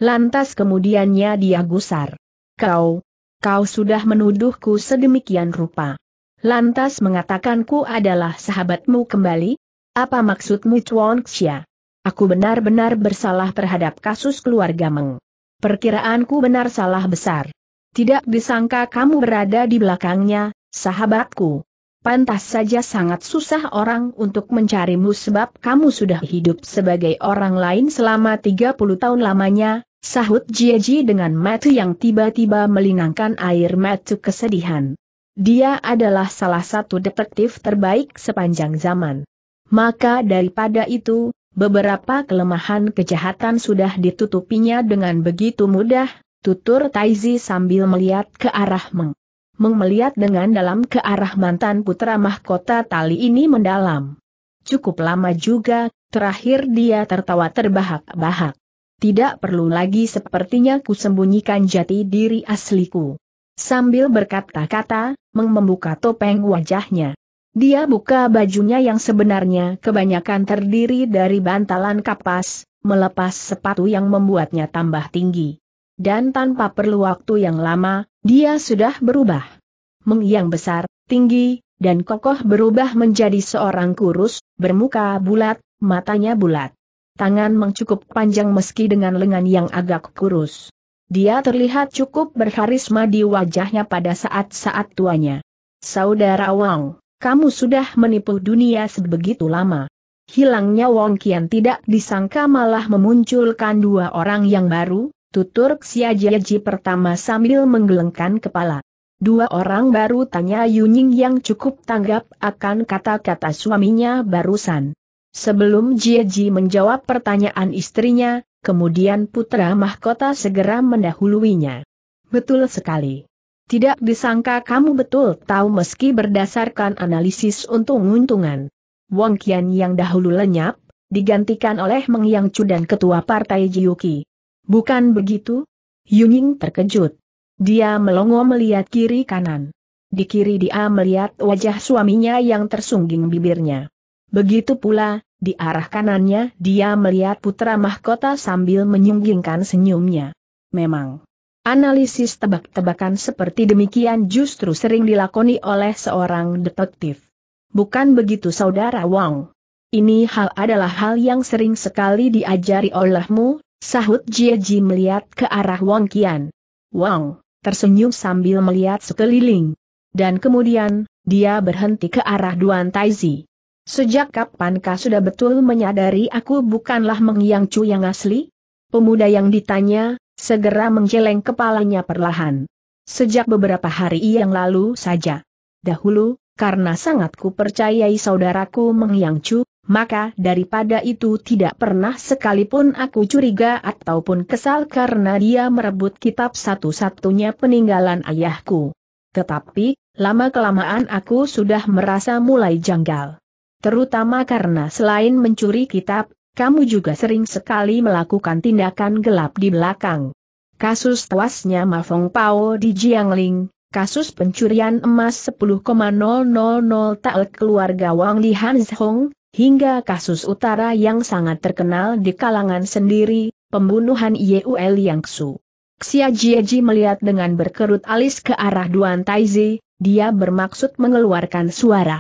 [SPEAKER 1] Lantas kemudiannya dia gusar. Kau, kau sudah menuduhku sedemikian rupa. Lantas mengatakanku adalah sahabatmu kembali? Apa maksudmu Chuan Xia? Aku benar-benar bersalah terhadap kasus keluarga Meng. Perkiraanku benar salah besar. Tidak disangka kamu berada di belakangnya, sahabatku. Pantas saja sangat susah orang untuk mencarimu sebab kamu sudah hidup sebagai orang lain selama 30 tahun lamanya, sahut Jieji dengan mata yang tiba-tiba melinangkan air mata kesedihan. Dia adalah salah satu detektif terbaik sepanjang zaman. Maka daripada itu, beberapa kelemahan kejahatan sudah ditutupinya dengan begitu mudah, tutur Taizi sambil melihat ke arah Meng. Meng melihat dengan dalam ke arah mantan putra mahkota tali ini mendalam. Cukup lama juga, terakhir dia tertawa terbahak-bahak. Tidak perlu lagi sepertinya ku sembunyikan jati diri asliku. Sambil berkata-kata, membuka topeng wajahnya. Dia buka bajunya yang sebenarnya kebanyakan terdiri dari bantalan kapas, melepas sepatu yang membuatnya tambah tinggi. Dan tanpa perlu waktu yang lama, dia sudah berubah. Yang besar, tinggi, dan kokoh berubah menjadi seorang kurus, bermuka bulat, matanya bulat. Tangan mengcukup panjang meski dengan lengan yang agak kurus. Dia terlihat cukup berkarisma di wajahnya pada saat-saat tuanya. Saudara Wang, kamu sudah menipu dunia sebegitu lama. Hilangnya Wong Kian tidak disangka malah memunculkan dua orang yang baru, tutur Jieji pertama sambil menggelengkan kepala. Dua orang baru tanya Yuning yang cukup tanggap akan kata-kata suaminya barusan. Sebelum Jieji menjawab pertanyaan istrinya, kemudian putra mahkota segera mendahuluinya. Betul sekali. Tidak disangka kamu betul tahu meski berdasarkan analisis untung-untungan. Wong Kian yang dahulu lenyap, digantikan oleh Meng Yang Chu dan ketua partai Jiuki. Bukan begitu? Yuning terkejut. Dia melongo melihat kiri kanan. Di kiri dia melihat wajah suaminya yang tersungging bibirnya. Begitu pula, di arah kanannya dia melihat putra mahkota sambil menyunggingkan senyumnya. Memang. Analisis tebak-tebakan seperti demikian justru sering dilakoni oleh seorang detektif. Bukan begitu saudara Wang. Ini hal adalah hal yang sering sekali diajari olehmu, sahut Jie Ji melihat ke arah Wang Qian. Wang, tersenyum sambil melihat sekeliling. Dan kemudian, dia berhenti ke arah Duan Taizi. Sejak kapan kapankah sudah betul menyadari aku bukanlah mengiang cu yang asli? Pemuda yang ditanya, segera menjeleng kepalanya perlahan. Sejak beberapa hari yang lalu saja. Dahulu, karena sangat percayai saudaraku mengiang cu, maka daripada itu tidak pernah sekalipun aku curiga ataupun kesal karena dia merebut kitab satu-satunya peninggalan ayahku. Tetapi, lama-kelamaan aku sudah merasa mulai janggal. Terutama karena selain mencuri kitab, kamu juga sering sekali melakukan tindakan gelap di belakang. Kasus tuasnya Mafong Pao di Jiangling, kasus pencurian emas 10,000 tael keluarga Wang Li Hanshong, hingga kasus utara yang sangat terkenal di kalangan sendiri, pembunuhan Yang Yangsu. Xia Jieji melihat dengan berkerut alis ke arah Duan Taizi, dia bermaksud mengeluarkan suara.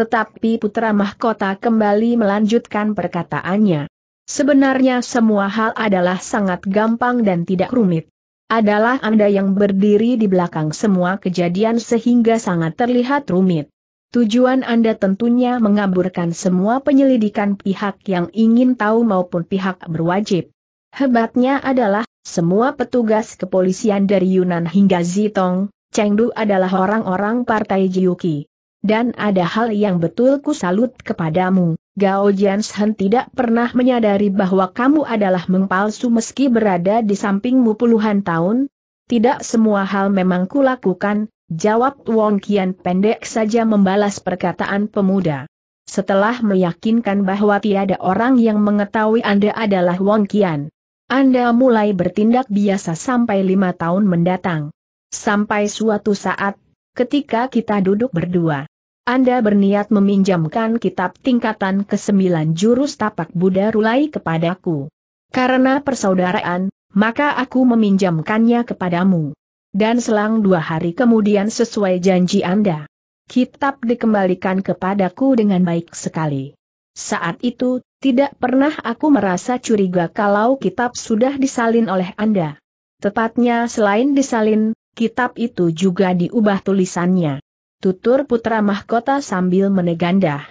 [SPEAKER 1] Tetapi putra mahkota kembali melanjutkan perkataannya. Sebenarnya semua hal adalah sangat gampang dan tidak rumit. Adalah Anda yang berdiri di belakang semua kejadian sehingga sangat terlihat rumit. Tujuan Anda tentunya mengaburkan semua penyelidikan pihak yang ingin tahu maupun pihak berwajib. Hebatnya adalah, semua petugas kepolisian dari Yunan hingga Zitong, Chengdu adalah orang-orang partai Jiuki. Dan ada hal yang betul ku salut kepadamu, Gao Jianshen tidak pernah menyadari bahwa kamu adalah mengpalsu meski berada di sampingmu puluhan tahun. Tidak semua hal memang kulakukan, jawab Wong Kian pendek saja membalas perkataan pemuda. Setelah meyakinkan bahwa tiada orang yang mengetahui Anda adalah Wong Kian, Anda mulai bertindak biasa sampai lima tahun mendatang. Sampai suatu saat, ketika kita duduk berdua, anda berniat meminjamkan kitab tingkatan ke-9 jurus tapak Buddha Rulai kepadaku. Karena persaudaraan, maka aku meminjamkannya kepadamu. Dan selang dua hari kemudian sesuai janji Anda. Kitab dikembalikan kepadaku dengan baik sekali. Saat itu, tidak pernah aku merasa curiga kalau kitab sudah disalin oleh Anda. Tepatnya selain disalin, kitab itu juga diubah tulisannya tutur putra mahkota sambil menegandah.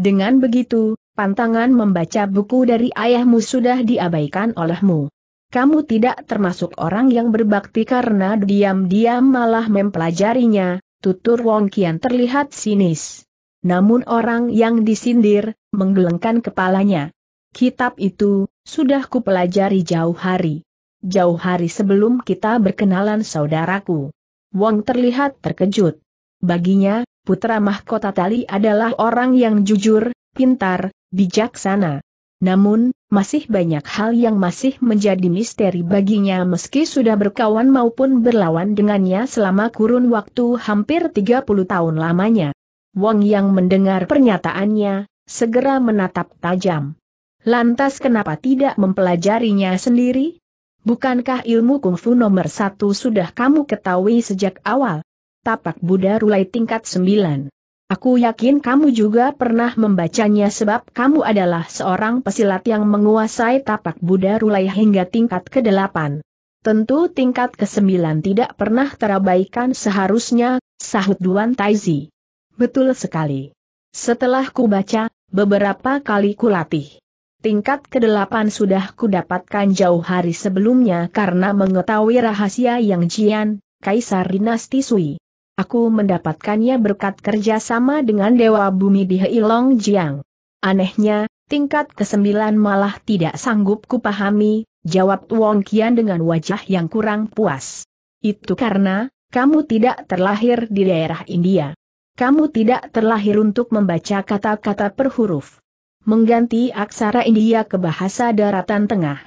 [SPEAKER 1] Dengan begitu, pantangan membaca buku dari ayahmu sudah diabaikan olehmu. Kamu tidak termasuk orang yang berbakti karena diam-diam malah mempelajarinya, tutur Wong Kian terlihat sinis. Namun orang yang disindir, menggelengkan kepalanya. Kitab itu, sudah kupelajari jauh hari. Jauh hari sebelum kita berkenalan saudaraku. Wong terlihat terkejut. Baginya, putra mahkota tali adalah orang yang jujur, pintar, bijaksana. Namun, masih banyak hal yang masih menjadi misteri baginya meski sudah berkawan maupun berlawan dengannya selama kurun waktu hampir 30 tahun lamanya. Wang yang mendengar pernyataannya, segera menatap tajam. Lantas kenapa tidak mempelajarinya sendiri? Bukankah ilmu kungfu nomor satu sudah kamu ketahui sejak awal? Tapak Buddha Rulai tingkat 9. Aku yakin kamu juga pernah membacanya sebab kamu adalah seorang pesilat yang menguasai tapak Buddha Rulai hingga tingkat ke-8. Tentu tingkat ke-9 tidak pernah terabaikan seharusnya, sahut Duan Taizi. Betul sekali. Setelah ku baca, beberapa kali ku latih. Tingkat ke-8 sudah kudapatkan jauh hari sebelumnya karena mengetahui rahasia yang Jian, Kaisar Dinasti Sui. Aku mendapatkannya berkat kerjasama dengan Dewa Bumi di Heilong Jiang. Anehnya, tingkat kesembilan malah tidak sanggup kupahami, jawab Wong Kian dengan wajah yang kurang puas. Itu karena, kamu tidak terlahir di daerah India. Kamu tidak terlahir untuk membaca kata-kata per huruf. Mengganti aksara India ke bahasa daratan tengah.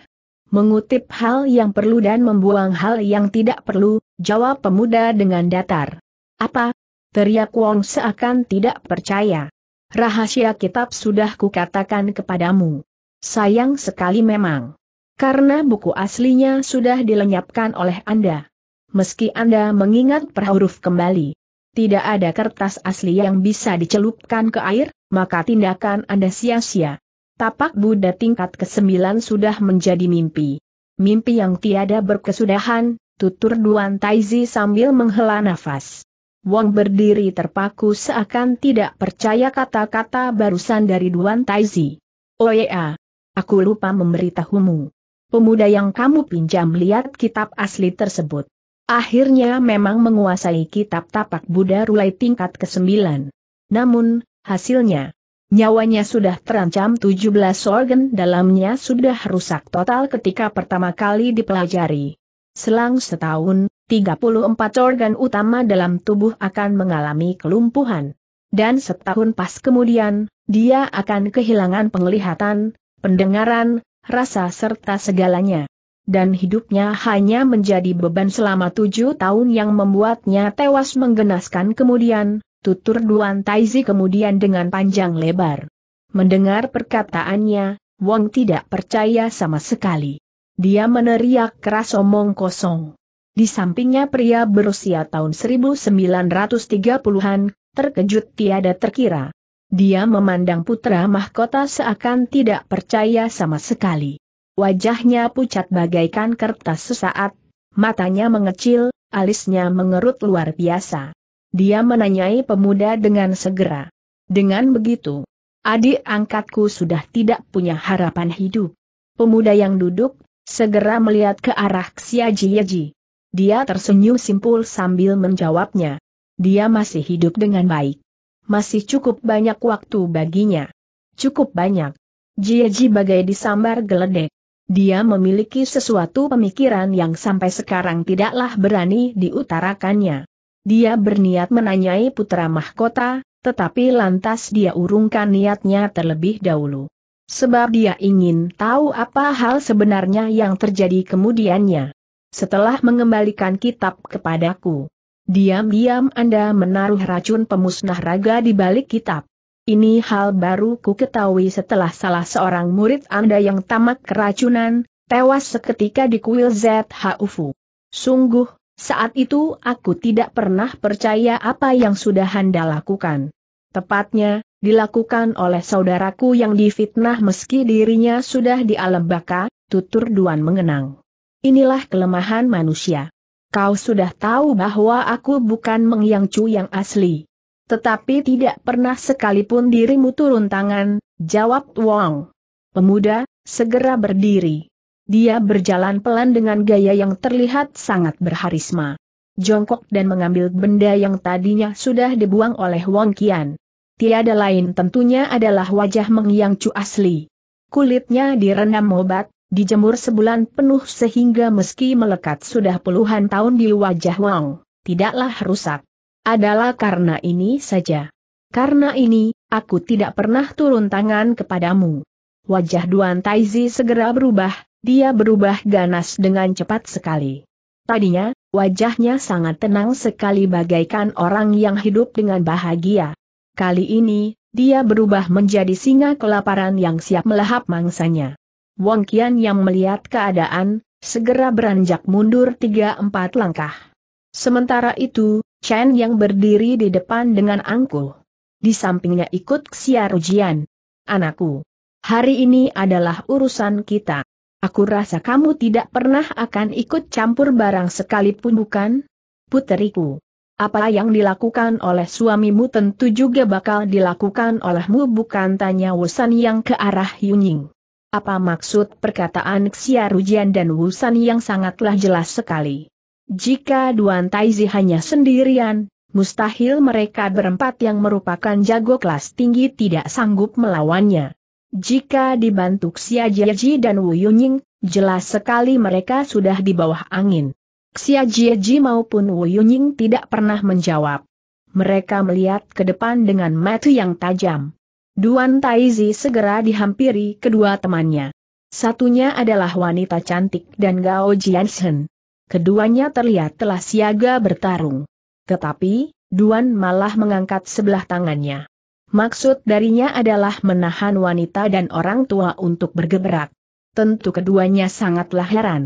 [SPEAKER 1] Mengutip hal yang perlu dan membuang hal yang tidak perlu, jawab pemuda dengan datar. Apa? Teriak Wong seakan tidak percaya. Rahasia kitab sudah kukatakan kepadamu. Sayang sekali memang. Karena buku aslinya sudah dilenyapkan oleh Anda. Meski Anda mengingat per huruf kembali, tidak ada kertas asli yang bisa dicelupkan ke air, maka tindakan Anda sia-sia. Tapak Buddha tingkat ke-9 sudah menjadi mimpi. Mimpi yang tiada berkesudahan, tutur Duan Taizi sambil menghela nafas. Wong berdiri terpaku seakan tidak percaya kata-kata barusan dari Duan Taizi. Oh ya, aku lupa memberitahumu. Pemuda yang kamu pinjam lihat kitab asli tersebut. Akhirnya memang menguasai kitab tapak Buddha Rulai tingkat ke-9. Namun, hasilnya, nyawanya sudah terancam 17 organ dalamnya sudah rusak total ketika pertama kali dipelajari. Selang setahun, 34 organ utama dalam tubuh akan mengalami kelumpuhan. Dan setahun pas kemudian, dia akan kehilangan penglihatan, pendengaran, rasa serta segalanya. Dan hidupnya hanya menjadi beban selama tujuh tahun yang membuatnya tewas menggenaskan kemudian, tutur Duan Taizi kemudian dengan panjang lebar. Mendengar perkataannya, Wong tidak percaya sama sekali. Dia meneriak keras omong kosong. Di sampingnya pria berusia tahun 1930-an, terkejut tiada terkira. Dia memandang putra mahkota seakan tidak percaya sama sekali. Wajahnya pucat bagaikan kertas sesaat, matanya mengecil, alisnya mengerut luar biasa. Dia menanyai pemuda dengan segera. Dengan begitu, adik angkatku sudah tidak punya harapan hidup. Pemuda yang duduk, segera melihat ke arah Xiaji Yeji. Dia tersenyum simpul sambil menjawabnya. Dia masih hidup dengan baik. Masih cukup banyak waktu baginya. Cukup banyak. Jieji bagai disambar geledek. Dia memiliki sesuatu pemikiran yang sampai sekarang tidaklah berani diutarakannya. Dia berniat menanyai putra mahkota, tetapi lantas dia urungkan niatnya terlebih dahulu. Sebab dia ingin tahu apa hal sebenarnya yang terjadi kemudiannya setelah mengembalikan kitab kepadaku. Diam-diam Anda menaruh racun pemusnah raga di balik kitab. Ini hal baru ku ketahui setelah salah seorang murid Anda yang tamat keracunan, tewas seketika di kuil ZHUFU. Sungguh, saat itu aku tidak pernah percaya apa yang sudah Anda lakukan. Tepatnya, dilakukan oleh saudaraku yang difitnah meski dirinya sudah di alam baka, tutur Duan mengenang. Inilah kelemahan manusia. Kau sudah tahu bahwa aku bukan Meng Yang Chu yang asli. Tetapi tidak pernah sekalipun dirimu turun tangan, jawab Wong. Pemuda, segera berdiri. Dia berjalan pelan dengan gaya yang terlihat sangat berharisma. Jongkok dan mengambil benda yang tadinya sudah dibuang oleh Wong Kian. Tiada lain tentunya adalah wajah Meng Yang Chu asli. Kulitnya direndam obat, dijemur sebulan penuh sehingga meski melekat sudah puluhan tahun di wajah Wang, tidaklah rusak. Adalah karena ini saja. Karena ini, aku tidak pernah turun tangan kepadamu. Wajah Duan Taizi segera berubah, dia berubah ganas dengan cepat sekali. Tadinya, wajahnya sangat tenang sekali bagaikan orang yang hidup dengan bahagia. Kali ini, dia berubah menjadi singa kelaparan yang siap melahap mangsanya. Wong Kian yang melihat keadaan, segera beranjak mundur tiga empat langkah. Sementara itu, Chen yang berdiri di depan dengan angkuh. Di sampingnya ikut Xiao ujian. Anakku, hari ini adalah urusan kita. Aku rasa kamu tidak pernah akan ikut campur barang sekalipun bukan? Puteriku, apa yang dilakukan oleh suamimu tentu juga bakal dilakukan olehmu bukan tanya Wosan yang ke arah Yunying. Apa maksud perkataan Rujian dan Wusan yang sangatlah jelas sekali? Jika Duan Taizi hanya sendirian, mustahil mereka berempat yang merupakan jago kelas tinggi tidak sanggup melawannya. Jika dibantu Xia Jieji dan Wu Yunying, jelas sekali mereka sudah di bawah angin. Xia Jieji maupun Wu Yunying tidak pernah menjawab. Mereka melihat ke depan dengan mata yang tajam. Duan Taizi segera dihampiri kedua temannya. Satunya adalah wanita cantik dan Gao Jianshen. Keduanya terlihat telah siaga bertarung. Tetapi, Duan malah mengangkat sebelah tangannya. Maksud darinya adalah menahan wanita dan orang tua untuk bergerak. Tentu keduanya sangatlah heran.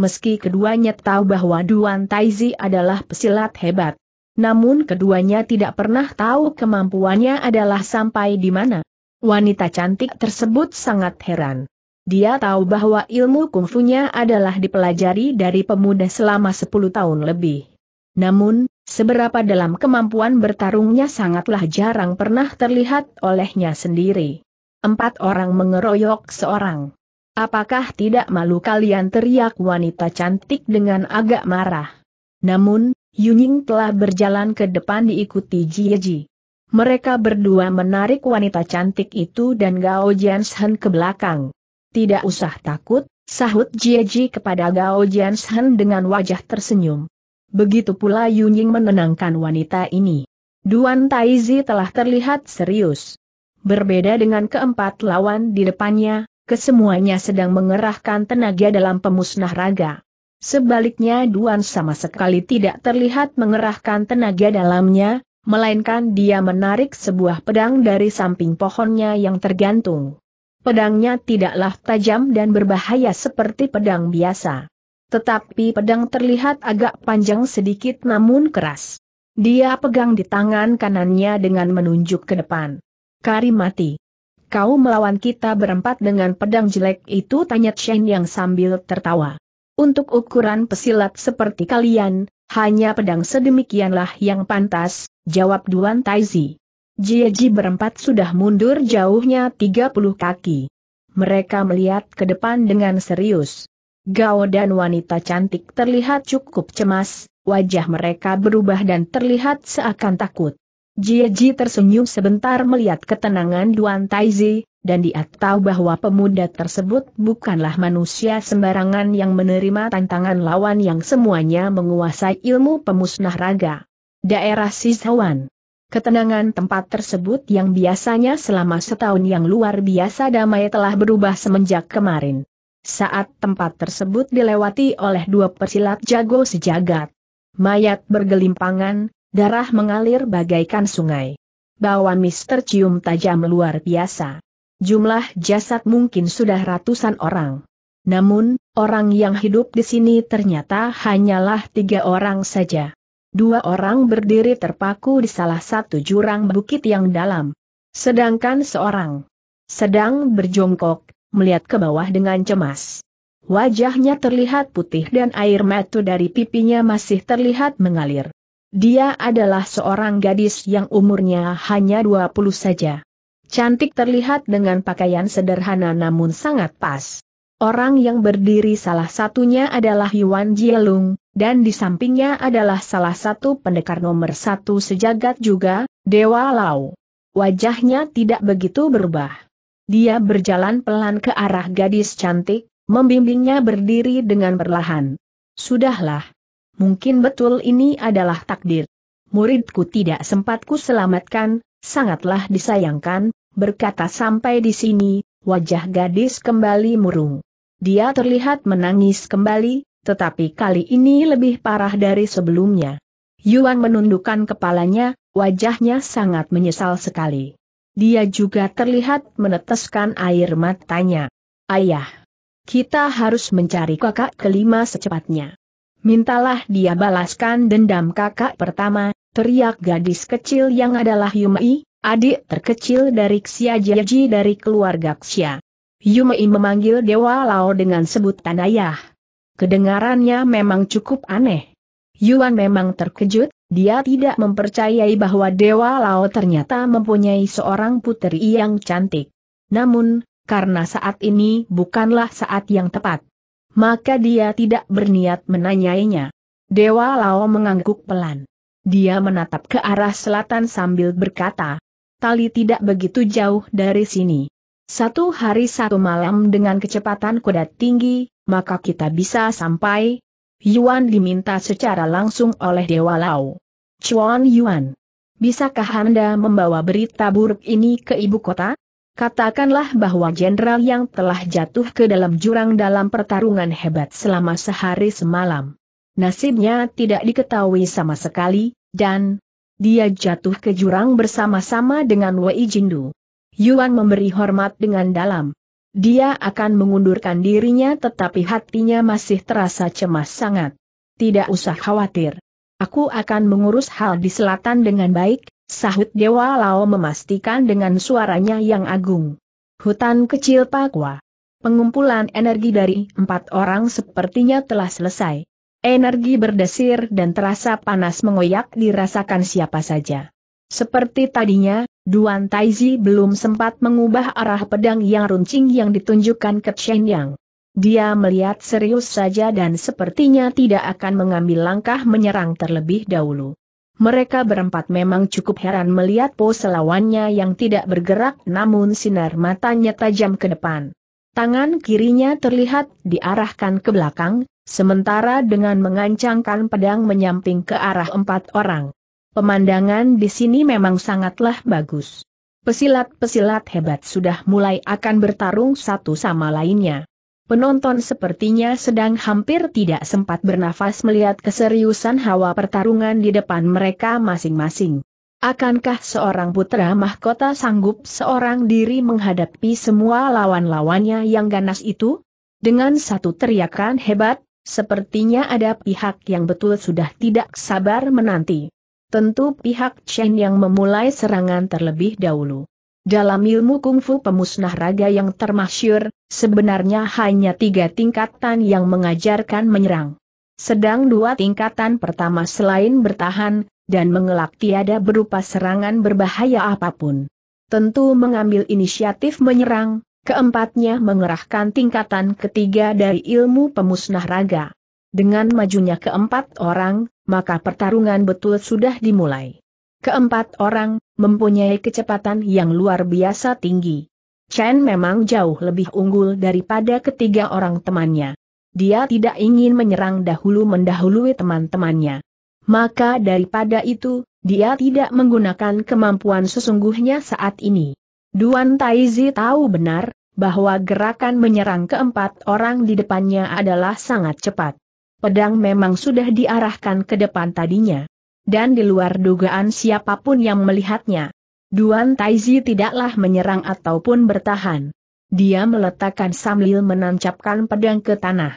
[SPEAKER 1] Meski keduanya tahu bahwa Duan Taizi adalah pesilat hebat, namun keduanya tidak pernah tahu kemampuannya adalah sampai di mana. Wanita cantik tersebut sangat heran. Dia tahu bahwa ilmu kungfunya adalah dipelajari dari pemuda selama 10 tahun lebih. Namun, seberapa dalam kemampuan bertarungnya sangatlah jarang pernah terlihat olehnya sendiri. Empat orang mengeroyok seorang. Apakah tidak malu kalian teriak wanita cantik dengan agak marah? Namun, Yuning telah berjalan ke depan diikuti Jie Mereka berdua menarik wanita cantik itu dan Gao Jianshen ke belakang. Tidak usah takut, sahut Jie kepada Gao Jianshen dengan wajah tersenyum. Begitu pula Yuning menenangkan wanita ini. Duan Taizi telah terlihat serius. Berbeda dengan keempat lawan di depannya, kesemuanya sedang mengerahkan tenaga dalam pemusnah raga. Sebaliknya Duan sama sekali tidak terlihat mengerahkan tenaga dalamnya, melainkan dia menarik sebuah pedang dari samping pohonnya yang tergantung. Pedangnya tidaklah tajam dan berbahaya seperti pedang biasa. Tetapi pedang terlihat agak panjang sedikit namun keras. Dia pegang di tangan kanannya dengan menunjuk ke depan. Karimati. Kau melawan kita berempat dengan pedang jelek itu tanya Chen yang sambil tertawa. Untuk ukuran pesilat seperti kalian, hanya pedang sedemikianlah yang pantas, jawab Duan Taizi. Jieji berempat sudah mundur jauhnya 30 kaki. Mereka melihat ke depan dengan serius. Gao dan wanita cantik terlihat cukup cemas, wajah mereka berubah dan terlihat seakan takut. Jieji tersenyum sebentar melihat ketenangan Duan Taizi, dan dia tahu bahwa pemuda tersebut bukanlah manusia sembarangan yang menerima tantangan lawan yang semuanya menguasai ilmu pemusnah raga. Daerah Sizawan Ketenangan tempat tersebut yang biasanya selama setahun yang luar biasa damai telah berubah semenjak kemarin. Saat tempat tersebut dilewati oleh dua persilat jago sejagat. Mayat bergelimpangan, darah mengalir bagaikan sungai. Bawa Mister Cium tajam luar biasa jumlah jasad mungkin sudah ratusan orang. Namun, orang yang hidup di sini ternyata hanyalah tiga orang saja. Dua orang berdiri terpaku di salah satu jurang bukit yang dalam. Sedangkan seorang sedang berjongkok, melihat ke bawah dengan cemas. Wajahnya terlihat putih dan air mata dari pipinya masih terlihat mengalir. Dia adalah seorang gadis yang umurnya hanya 20 saja. Cantik terlihat dengan pakaian sederhana namun sangat pas. Orang yang berdiri salah satunya adalah Yuan Jielung, dan di sampingnya adalah salah satu pendekar nomor satu sejagat juga, Dewa Lau. Wajahnya tidak begitu berubah. Dia berjalan pelan ke arah gadis cantik, membimbingnya berdiri dengan perlahan. Sudahlah. Mungkin betul ini adalah takdir. Muridku tidak sempatku selamatkan, sangatlah disayangkan, Berkata sampai di sini, wajah gadis kembali murung. Dia terlihat menangis kembali, tetapi kali ini lebih parah dari sebelumnya. Yuan menundukkan kepalanya, wajahnya sangat menyesal sekali. Dia juga terlihat meneteskan air matanya. Ayah, kita harus mencari kakak kelima secepatnya. Mintalah dia balaskan dendam kakak pertama, teriak gadis kecil yang adalah Yumei, adik terkecil dari Xia Jiaji dari keluarga Xia. Yumei memanggil Dewa Lao dengan sebutan ayah. Kedengarannya memang cukup aneh. Yuan memang terkejut, dia tidak mempercayai bahwa Dewa Lao ternyata mempunyai seorang putri yang cantik. Namun, karena saat ini bukanlah saat yang tepat. Maka dia tidak berniat menanyainya. Dewa Lao mengangguk pelan. Dia menatap ke arah selatan sambil berkata, tali tidak begitu jauh dari sini. Satu hari satu malam dengan kecepatan kuda tinggi, maka kita bisa sampai. Yuan diminta secara langsung oleh Dewa Lao. Chuan Yuan. Bisakah Anda membawa berita buruk ini ke ibu kota? Katakanlah bahwa jenderal yang telah jatuh ke dalam jurang dalam pertarungan hebat selama sehari semalam. Nasibnya tidak diketahui sama sekali, dan, dia jatuh ke jurang bersama-sama dengan Wei Jindu. Yuan memberi hormat dengan dalam. Dia akan mengundurkan dirinya tetapi hatinya masih terasa cemas sangat. Tidak usah khawatir. Aku akan mengurus hal di selatan dengan baik, sahut Dewa Lao memastikan dengan suaranya yang agung. Hutan kecil Pakwa. Pengumpulan energi dari empat orang sepertinya telah selesai. Energi berdesir dan terasa panas mengoyak dirasakan siapa saja. Seperti tadinya, Duan Taizi belum sempat mengubah arah pedang yang runcing yang ditunjukkan ke Chen Yang. Dia melihat serius saja dan sepertinya tidak akan mengambil langkah menyerang terlebih dahulu. Mereka berempat memang cukup heran melihat pose lawannya yang tidak bergerak namun sinar matanya tajam ke depan. Tangan kirinya terlihat diarahkan ke belakang, Sementara dengan mengancangkan pedang menyamping ke arah empat orang. Pemandangan di sini memang sangatlah bagus. Pesilat-pesilat hebat sudah mulai akan bertarung satu sama lainnya. Penonton sepertinya sedang hampir tidak sempat bernafas melihat keseriusan hawa pertarungan di depan mereka masing-masing. Akankah seorang putra mahkota sanggup seorang diri menghadapi semua lawan-lawannya yang ganas itu? Dengan satu teriakan hebat, Sepertinya ada pihak yang betul sudah tidak sabar menanti. Tentu pihak Chen yang memulai serangan terlebih dahulu. Dalam ilmu kungfu pemusnah raga yang termasyur, sebenarnya hanya tiga tingkatan yang mengajarkan menyerang. Sedang dua tingkatan pertama selain bertahan, dan mengelak tiada berupa serangan berbahaya apapun. Tentu mengambil inisiatif menyerang, keempatnya mengerahkan tingkatan ketiga dari ilmu pemusnah raga. Dengan majunya keempat orang, maka pertarungan betul sudah dimulai. Keempat orang mempunyai kecepatan yang luar biasa tinggi. Chen memang jauh lebih unggul daripada ketiga orang temannya. Dia tidak ingin menyerang dahulu mendahului teman-temannya. Maka daripada itu, dia tidak menggunakan kemampuan sesungguhnya saat ini. Duan Taizi tahu benar, bahwa gerakan menyerang keempat orang di depannya adalah sangat cepat. Pedang memang sudah diarahkan ke depan tadinya. Dan di luar dugaan siapapun yang melihatnya. Duan Taizi tidaklah menyerang ataupun bertahan. Dia meletakkan sambil menancapkan pedang ke tanah.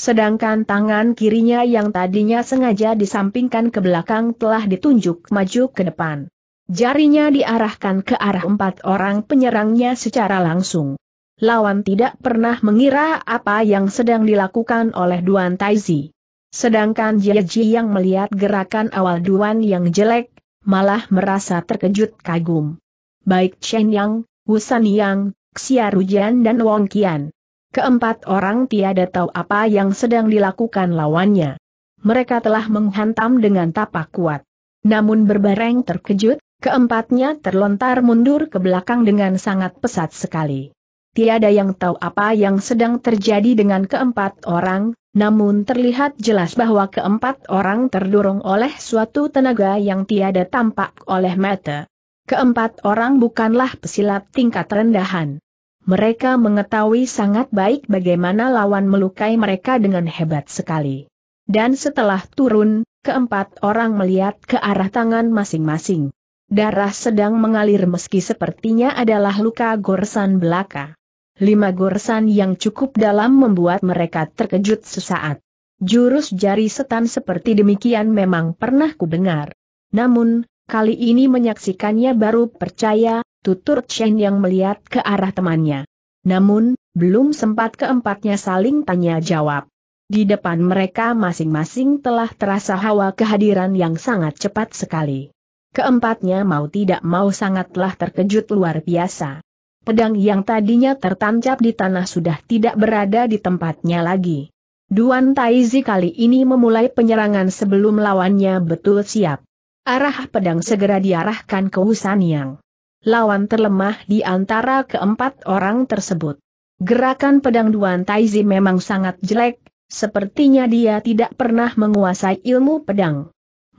[SPEAKER 1] Sedangkan tangan kirinya yang tadinya sengaja disampingkan ke belakang telah ditunjuk maju ke depan. Jarinya diarahkan ke arah empat orang penyerangnya secara langsung. Lawan tidak pernah mengira apa yang sedang dilakukan oleh Duan Taizi. Sedangkan Jieji yang melihat gerakan awal Duan yang jelek, malah merasa terkejut kagum. Baik Chen Yang, Wu San Yang, Xia Rujian dan Wong Qian. Keempat orang tiada tahu apa yang sedang dilakukan lawannya. Mereka telah menghantam dengan tapak kuat. Namun berbareng terkejut, Keempatnya terlontar mundur ke belakang dengan sangat pesat sekali. Tiada yang tahu apa yang sedang terjadi dengan keempat orang, namun terlihat jelas bahwa keempat orang terdorong oleh suatu tenaga yang tiada tampak oleh mata. Keempat orang bukanlah pesilat tingkat rendahan. Mereka mengetahui sangat baik bagaimana lawan melukai mereka dengan hebat sekali. Dan setelah turun, keempat orang melihat ke arah tangan masing-masing. Darah sedang mengalir meski sepertinya adalah luka gorsan belaka. Lima gorsan yang cukup dalam membuat mereka terkejut sesaat. Jurus jari setan seperti demikian memang pernah kudengar. Namun, kali ini menyaksikannya baru percaya, tutur Chen yang melihat ke arah temannya. Namun, belum sempat keempatnya saling tanya jawab. Di depan mereka masing-masing telah terasa hawa kehadiran yang sangat cepat sekali. Keempatnya mau tidak mau sangatlah terkejut luar biasa. Pedang yang tadinya tertancap di tanah sudah tidak berada di tempatnya lagi. Duan Taizi kali ini memulai penyerangan sebelum lawannya betul siap. Arah pedang segera diarahkan ke Husan Yang. Lawan terlemah di antara keempat orang tersebut. Gerakan pedang Duan Taizi memang sangat jelek, sepertinya dia tidak pernah menguasai ilmu pedang.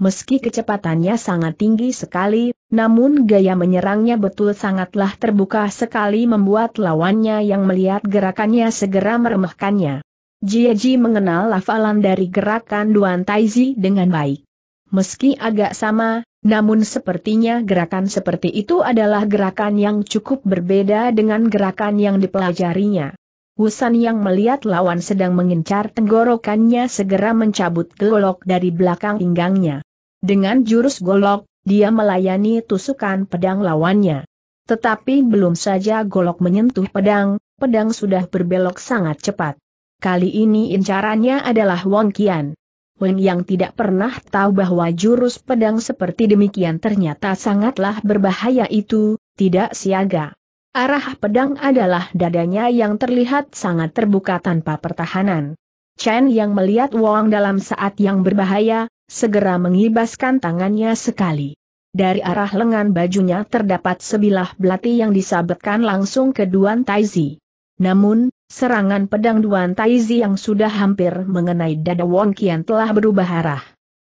[SPEAKER 1] Meski kecepatannya sangat tinggi sekali, namun gaya menyerangnya betul sangatlah terbuka sekali membuat lawannya yang melihat gerakannya segera meremehkannya. Jieji mengenal lafalan dari gerakan Duan Taizi dengan baik. Meski agak sama, namun sepertinya gerakan seperti itu adalah gerakan yang cukup berbeda dengan gerakan yang dipelajarinya. Wusan yang melihat lawan sedang mengincar tenggorokannya segera mencabut gelok dari belakang pinggangnya. Dengan jurus golok, dia melayani tusukan pedang lawannya. Tetapi belum saja golok menyentuh pedang, pedang sudah berbelok sangat cepat. Kali ini incarannya adalah Wang Qian. Wang yang tidak pernah tahu bahwa jurus pedang seperti demikian ternyata sangatlah berbahaya itu, tidak siaga. Arah pedang adalah dadanya yang terlihat sangat terbuka tanpa pertahanan. Chen yang melihat Wang dalam saat yang berbahaya, segera mengibaskan tangannya sekali. Dari arah lengan bajunya terdapat sebilah belati yang disabetkan langsung ke Duan Taizi. Namun, serangan pedang Duan Taizi yang sudah hampir mengenai dada Wong Kian telah berubah arah.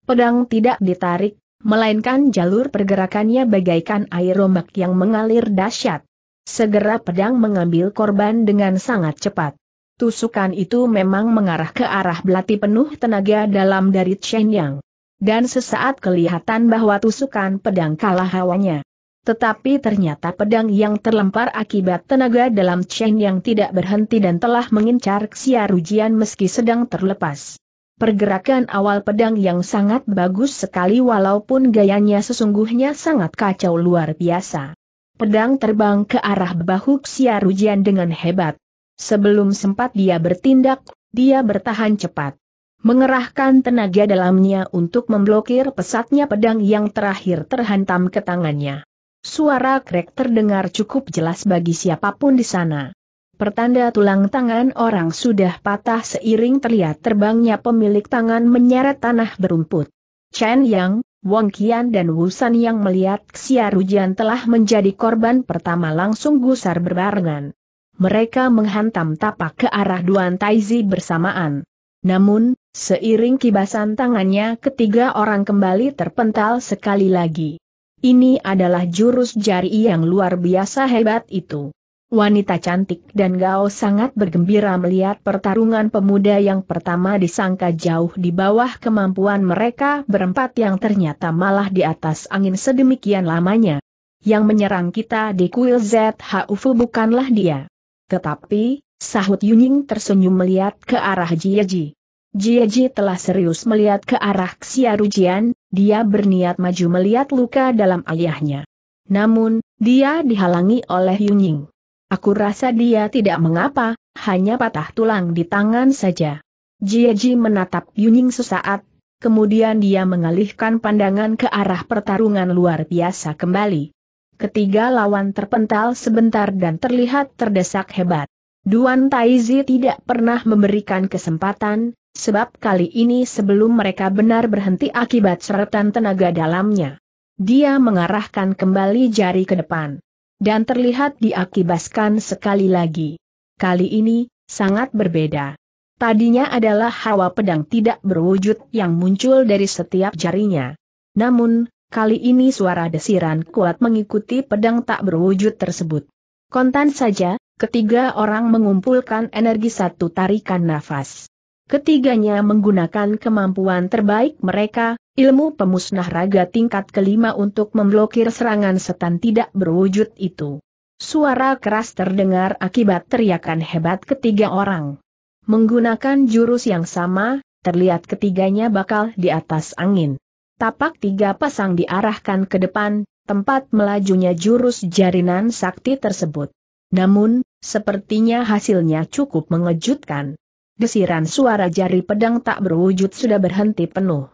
[SPEAKER 1] Pedang tidak ditarik, melainkan jalur pergerakannya bagaikan air ombak yang mengalir dahsyat. Segera pedang mengambil korban dengan sangat cepat. Tusukan itu memang mengarah ke arah belati penuh tenaga dalam dari Chen Yang dan sesaat kelihatan bahwa tusukan pedang kalah hawanya. Tetapi ternyata pedang yang terlempar akibat tenaga dalam Chen yang tidak berhenti dan telah mengincar Xia Rujian meski sedang terlepas. Pergerakan awal pedang yang sangat bagus sekali walaupun gayanya sesungguhnya sangat kacau luar biasa. Pedang terbang ke arah bahu Xia Rujian dengan hebat. Sebelum sempat dia bertindak, dia bertahan cepat mengerahkan tenaga dalamnya untuk memblokir pesatnya pedang yang terakhir terhantam ke tangannya. Suara krek terdengar cukup jelas bagi siapapun di sana. Pertanda tulang tangan orang sudah patah seiring terlihat terbangnya pemilik tangan menyeret tanah berumput. Chen Yang, Wong Qian dan Wu San yang melihat Xia Rujian telah menjadi korban pertama langsung gusar berbarengan. Mereka menghantam tapak ke arah Duan Taizi bersamaan. Namun, seiring kibasan tangannya ketiga orang kembali terpental sekali lagi. Ini adalah jurus jari yang luar biasa hebat itu. Wanita cantik dan Gao sangat bergembira melihat pertarungan pemuda yang pertama disangka jauh di bawah kemampuan mereka berempat yang ternyata malah di atas angin sedemikian lamanya. Yang menyerang kita di kuil ZHU bukanlah dia. Tetapi, Sahut Yunying tersenyum melihat ke arah Jieji. Jieji telah serius melihat ke arah Xiarujian, dia berniat maju melihat luka dalam ayahnya. Namun, dia dihalangi oleh Yunying. Aku rasa dia tidak mengapa, hanya patah tulang di tangan saja. Jieji menatap Yunying sesaat, kemudian dia mengalihkan pandangan ke arah pertarungan luar biasa kembali. Ketiga lawan terpental sebentar dan terlihat terdesak hebat. Duan Taizi tidak pernah memberikan kesempatan, sebab kali ini sebelum mereka benar berhenti akibat seretan tenaga dalamnya. Dia mengarahkan kembali jari ke depan. Dan terlihat diakibaskan sekali lagi. Kali ini, sangat berbeda. Tadinya adalah hawa pedang tidak berwujud yang muncul dari setiap jarinya. Namun, kali ini suara desiran kuat mengikuti pedang tak berwujud tersebut. Kontan saja, Ketiga orang mengumpulkan energi satu tarikan nafas. Ketiganya menggunakan kemampuan terbaik mereka, ilmu pemusnah raga tingkat kelima untuk memblokir serangan setan tidak berwujud itu. Suara keras terdengar akibat teriakan hebat ketiga orang. Menggunakan jurus yang sama, terlihat ketiganya bakal di atas angin. Tapak tiga pasang diarahkan ke depan, tempat melajunya jurus jarinan sakti tersebut. Namun, sepertinya hasilnya cukup mengejutkan. Desiran suara jari pedang tak berwujud sudah berhenti penuh.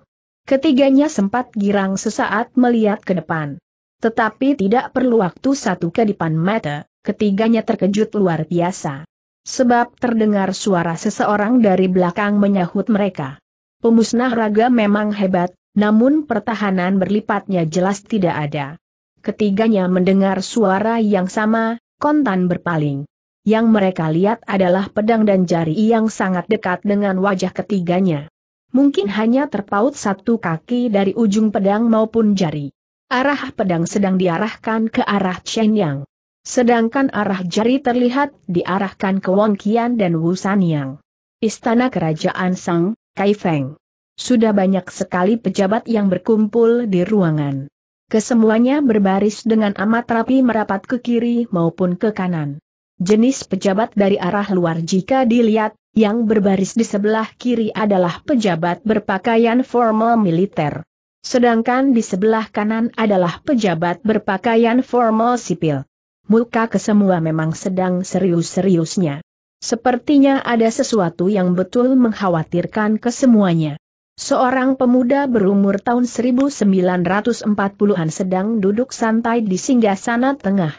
[SPEAKER 1] Ketiganya sempat girang sesaat melihat ke depan. Tetapi tidak perlu waktu satu depan mata, ketiganya terkejut luar biasa. Sebab terdengar suara seseorang dari belakang menyahut mereka. Pemusnah raga memang hebat, namun pertahanan berlipatnya jelas tidak ada. Ketiganya mendengar suara yang sama, kontan berpaling. Yang mereka lihat adalah pedang dan jari yang sangat dekat dengan wajah ketiganya. Mungkin hanya terpaut satu kaki dari ujung pedang maupun jari. Arah pedang sedang diarahkan ke arah Chen Yang. Sedangkan arah jari terlihat diarahkan ke Wang Qian dan Wu San Yang. Istana Kerajaan Sang, Kai Feng Sudah banyak sekali pejabat yang berkumpul di ruangan. Kesemuanya berbaris dengan amat rapi merapat ke kiri maupun ke kanan. Jenis pejabat dari arah luar jika dilihat, yang berbaris di sebelah kiri adalah pejabat berpakaian formal militer. Sedangkan di sebelah kanan adalah pejabat berpakaian formal sipil. Muka kesemua memang sedang serius-seriusnya. Sepertinya ada sesuatu yang betul mengkhawatirkan kesemuanya. Seorang pemuda berumur tahun 1940-an sedang duduk santai di singgasana tengah.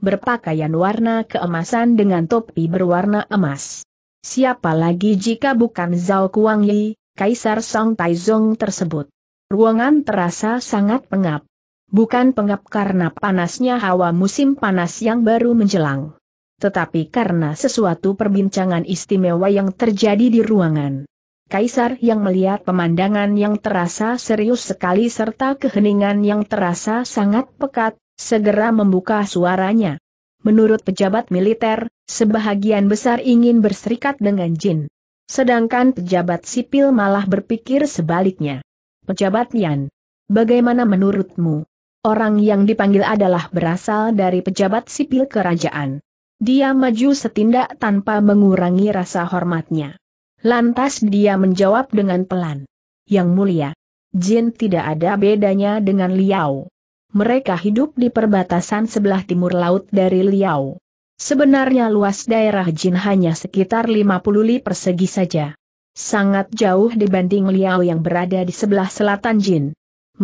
[SPEAKER 1] Berpakaian warna keemasan dengan topi berwarna emas. Siapa lagi jika bukan Zhao Kuangyi, Kaisar Song Taizong tersebut. Ruangan terasa sangat pengap. Bukan pengap karena panasnya hawa musim panas yang baru menjelang. Tetapi karena sesuatu perbincangan istimewa yang terjadi di ruangan. Kaisar yang melihat pemandangan yang terasa serius sekali serta keheningan yang terasa sangat pekat, segera membuka suaranya. Menurut pejabat militer, sebahagian besar ingin berserikat dengan jin. Sedangkan pejabat sipil malah berpikir sebaliknya. Pejabat Yan, bagaimana menurutmu? Orang yang dipanggil adalah berasal dari pejabat sipil kerajaan. Dia maju setindak tanpa mengurangi rasa hormatnya. Lantas dia menjawab dengan pelan. Yang mulia, Jin tidak ada bedanya dengan Liao. Mereka hidup di perbatasan sebelah timur laut dari Liao. Sebenarnya luas daerah Jin hanya sekitar 50 li persegi saja. Sangat jauh dibanding Liao yang berada di sebelah selatan Jin.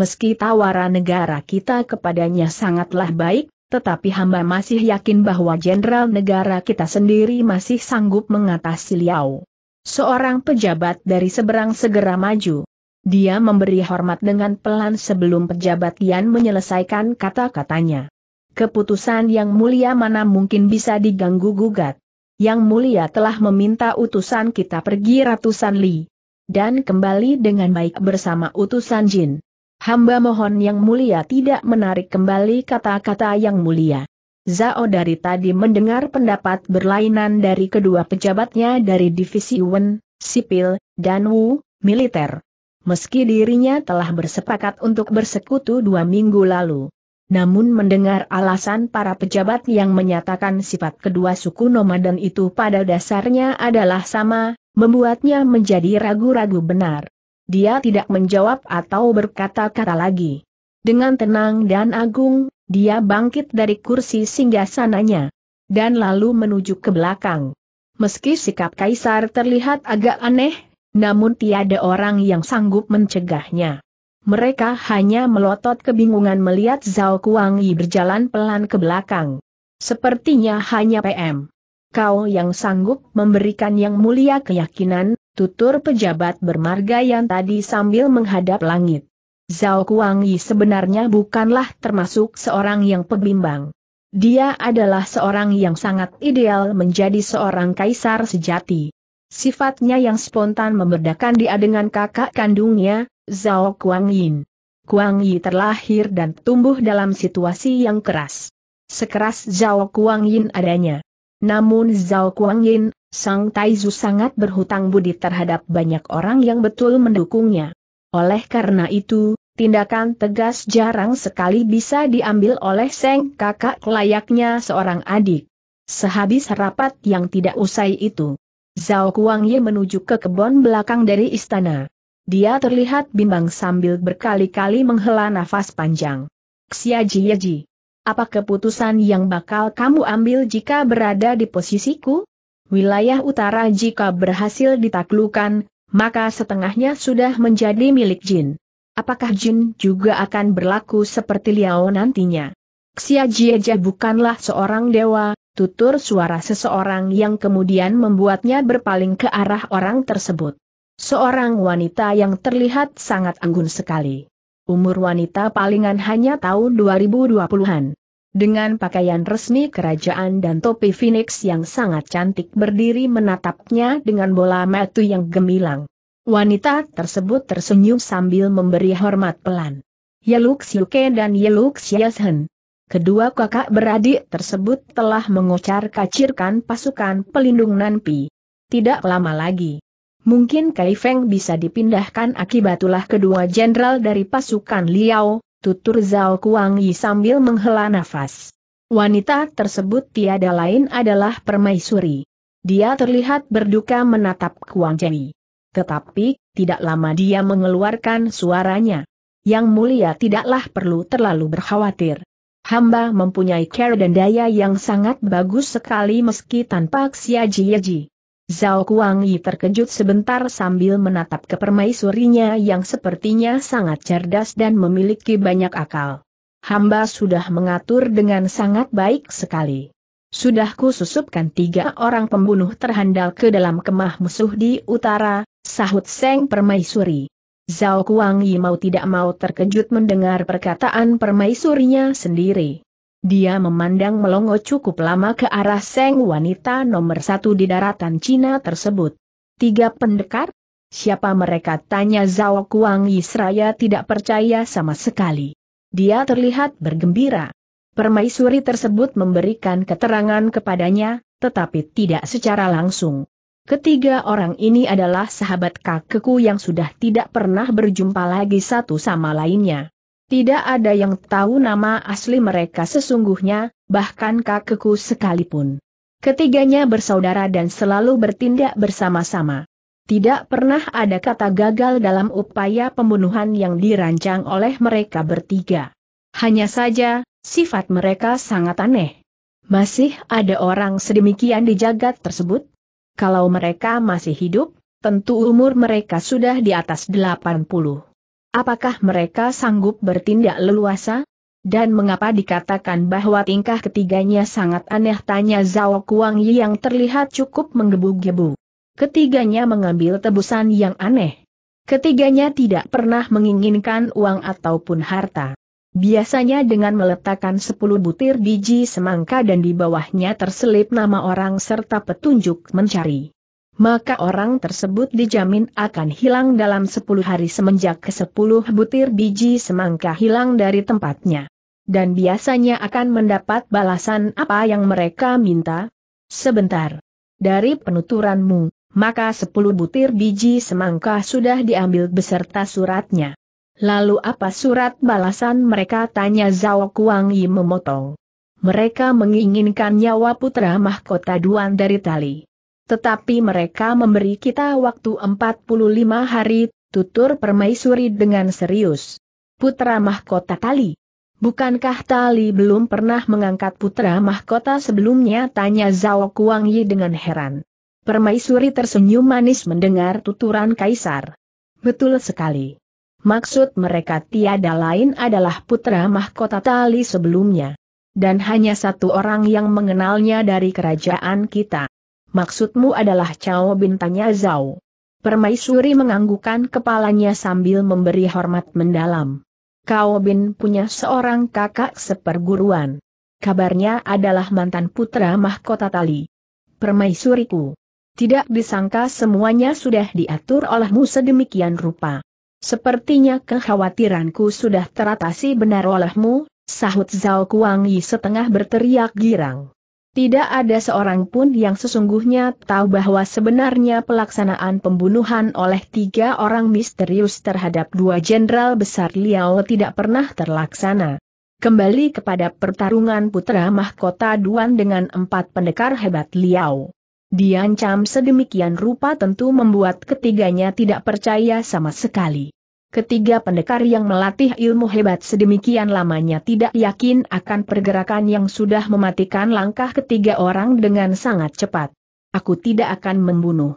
[SPEAKER 1] Meski tawaran negara kita kepadanya sangatlah baik, tetapi hamba masih yakin bahwa jenderal negara kita sendiri masih sanggup mengatasi Liao. Seorang pejabat dari seberang segera maju. Dia memberi hormat dengan pelan sebelum pejabat Yan menyelesaikan kata-katanya. Keputusan yang mulia mana mungkin bisa diganggu-gugat. Yang mulia telah meminta utusan kita pergi ratusan li. Dan kembali dengan baik bersama utusan jin. Hamba mohon yang mulia tidak menarik kembali kata-kata yang mulia. Zao dari tadi mendengar pendapat berlainan dari kedua pejabatnya dari Divisi Wen, Sipil, dan Wu, Militer. Meski dirinya telah bersepakat untuk bersekutu dua minggu lalu. Namun mendengar alasan para pejabat yang menyatakan sifat kedua suku nomaden itu pada dasarnya adalah sama, membuatnya menjadi ragu-ragu benar. Dia tidak menjawab atau berkata-kata lagi. Dengan tenang dan agung, dia bangkit dari kursi singgasananya Dan lalu menuju ke belakang. Meski sikap Kaisar terlihat agak aneh, namun tiada orang yang sanggup mencegahnya. Mereka hanya melotot kebingungan melihat Zhao Kuangyi berjalan pelan ke belakang. Sepertinya hanya PM. Kau yang sanggup memberikan yang mulia keyakinan, tutur pejabat bermarga yang tadi sambil menghadap langit. Zhao Kuangyi sebenarnya bukanlah termasuk seorang yang pembimbang. Dia adalah seorang yang sangat ideal menjadi seorang kaisar sejati. Sifatnya yang spontan memerdekakan dia dengan kakak kandungnya, Zhao Kuangyin. Kuang terlahir dan tumbuh dalam situasi yang keras. Sekeras Zhao Kuang adanya. Namun Zhao Kuang Sang Taizu sangat berhutang budi terhadap banyak orang yang betul mendukungnya. Oleh karena itu, tindakan tegas jarang sekali bisa diambil oleh Seng kakak layaknya seorang adik. Sehabis rapat yang tidak usai itu, Zhao Kuang menuju ke kebun belakang dari istana. Dia terlihat bimbang sambil berkali-kali menghela nafas panjang. Xiaji Yeji, apa keputusan yang bakal kamu ambil jika berada di posisiku? Wilayah utara jika berhasil ditaklukan, maka setengahnya sudah menjadi milik Jin. Apakah Jin juga akan berlaku seperti Liao nantinya? Xia Jieja bukanlah seorang dewa, tutur suara seseorang yang kemudian membuatnya berpaling ke arah orang tersebut. Seorang wanita yang terlihat sangat anggun sekali. Umur wanita palingan hanya tahun 2020-an. Dengan pakaian resmi kerajaan dan topi Phoenix yang sangat cantik berdiri menatapnya dengan bola mata yang gemilang. Wanita tersebut tersenyum sambil memberi hormat pelan. Yeluk Siuke dan Yeluk Siashen. Kedua kakak beradik tersebut telah mengocar kacirkan pasukan pelindung Nanpi. Tidak lama lagi. Mungkin Kai Feng bisa dipindahkan akibatulah kedua jenderal dari pasukan Liao, tutur Zhao Kuang Yi sambil menghela nafas. Wanita tersebut tiada lain adalah permaisuri. Dia terlihat berduka menatap Kuang Jai. Tetapi, tidak lama dia mengeluarkan suaranya. Yang mulia tidaklah perlu terlalu berkhawatir. Hamba mempunyai care dan daya yang sangat bagus sekali meski tanpa ksiaji-yaji. Zhao Kuang terkejut sebentar sambil menatap ke permaisurinya yang sepertinya sangat cerdas dan memiliki banyak akal. Hamba sudah mengatur dengan sangat baik sekali. Sudah kususupkan tiga orang pembunuh terhandal ke dalam kemah musuh di utara, sahut Seng Permaisuri. Zhao Kuang mau tidak mau terkejut mendengar perkataan permaisurinya sendiri. Dia memandang melongo cukup lama ke arah Seng wanita nomor satu di daratan Cina tersebut. Tiga pendekar? Siapa mereka? Tanya Zhao Kuang Yisraya tidak percaya sama sekali. Dia terlihat bergembira. Permaisuri tersebut memberikan keterangan kepadanya, tetapi tidak secara langsung. Ketiga orang ini adalah sahabat kakekku yang sudah tidak pernah berjumpa lagi satu sama lainnya. Tidak ada yang tahu nama asli mereka sesungguhnya, bahkan kakekku sekalipun. Ketiganya bersaudara dan selalu bertindak bersama-sama. Tidak pernah ada kata gagal dalam upaya pembunuhan yang dirancang oleh mereka bertiga. Hanya saja, sifat mereka sangat aneh. Masih ada orang sedemikian di jagat tersebut? Kalau mereka masih hidup, tentu umur mereka sudah di atas 80. Apakah mereka sanggup bertindak leluasa? Dan mengapa dikatakan bahwa tingkah ketiganya sangat aneh tanya Zhao Kuang Yi yang terlihat cukup menggebu-gebu. Ketiganya mengambil tebusan yang aneh. Ketiganya tidak pernah menginginkan uang ataupun harta. Biasanya dengan meletakkan 10 butir biji semangka dan di bawahnya terselip nama orang serta petunjuk mencari maka orang tersebut dijamin akan hilang dalam sepuluh hari semenjak ke 10 butir biji semangka hilang dari tempatnya. Dan biasanya akan mendapat balasan apa yang mereka minta. Sebentar. Dari penuturanmu, maka sepuluh butir biji semangka sudah diambil beserta suratnya. Lalu apa surat balasan mereka tanya Zhao Kuang Yi memotong. Mereka menginginkan nyawa putra mahkota Duan dari tali. Tetapi mereka memberi kita waktu 45 hari, tutur permaisuri dengan serius. Putra mahkota tali. Bukankah Tali belum pernah mengangkat putra mahkota sebelumnya? Tanya Zhao Kuang dengan heran. Permaisuri tersenyum manis mendengar tuturan kaisar. Betul sekali. Maksud mereka tiada lain adalah putra mahkota Tali sebelumnya. Dan hanya satu orang yang mengenalnya dari kerajaan kita. Maksudmu adalah Cao Bin tanya Zhao. Permaisuri menganggukkan kepalanya sambil memberi hormat mendalam. Cao Bin punya seorang kakak seperguruan. Kabarnya adalah mantan putra mahkota tali. Permaisuriku. Tidak disangka semuanya sudah diatur olehmu sedemikian rupa. Sepertinya kekhawatiranku sudah teratasi benar olehmu, sahut Zhao Kuang Yi setengah berteriak girang. Tidak ada seorang pun yang sesungguhnya tahu bahwa sebenarnya pelaksanaan pembunuhan oleh tiga orang misterius terhadap dua jenderal besar Liao tidak pernah terlaksana. Kembali kepada pertarungan putra mahkota Duan dengan empat pendekar hebat Liao. Diancam sedemikian rupa tentu membuat ketiganya tidak percaya sama sekali. Ketiga pendekar yang melatih ilmu hebat sedemikian lamanya tidak yakin akan pergerakan yang sudah mematikan langkah ketiga orang dengan sangat cepat. Aku tidak akan membunuh.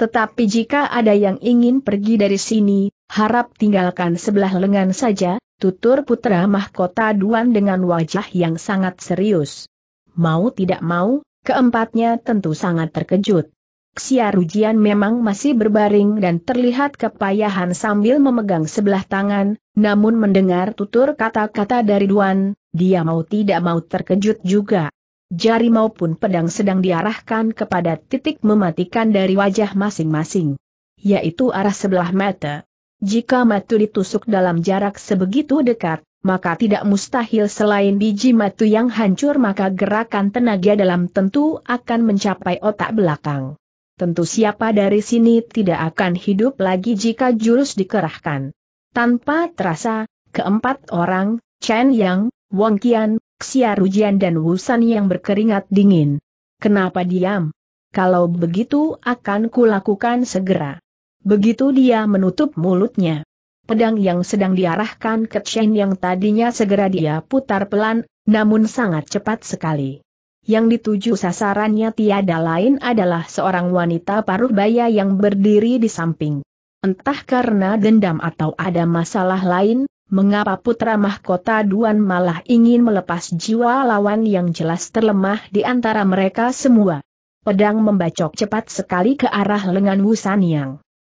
[SPEAKER 1] Tetapi jika ada yang ingin pergi dari sini, harap tinggalkan sebelah lengan saja, tutur putra mahkota Duan dengan wajah yang sangat serius. Mau tidak mau, keempatnya tentu sangat terkejut. Xia Rujian memang masih berbaring dan terlihat kepayahan sambil memegang sebelah tangan, namun mendengar tutur kata-kata dari Duan, dia mau tidak mau terkejut juga. Jari maupun pedang sedang diarahkan kepada titik mematikan dari wajah masing-masing, yaitu arah sebelah mata. Jika matu ditusuk dalam jarak sebegitu dekat, maka tidak mustahil selain biji matu yang hancur maka gerakan tenaga dalam tentu akan mencapai otak belakang tentu siapa dari sini tidak akan hidup lagi jika jurus dikerahkan. Tanpa terasa, keempat orang, Chen Yang, Wang Qian, Xia Rujian dan Wu San yang berkeringat dingin. Kenapa diam? Kalau begitu akan kulakukan segera. Begitu dia menutup mulutnya. Pedang yang sedang diarahkan ke Chen yang tadinya segera dia putar pelan, namun sangat cepat sekali yang dituju sasarannya tiada lain adalah seorang wanita paruh baya yang berdiri di samping. Entah karena dendam atau ada masalah lain, mengapa putra mahkota Duan malah ingin melepas jiwa lawan yang jelas terlemah di antara mereka semua. Pedang membacok cepat sekali ke arah lengan Wusan Yang.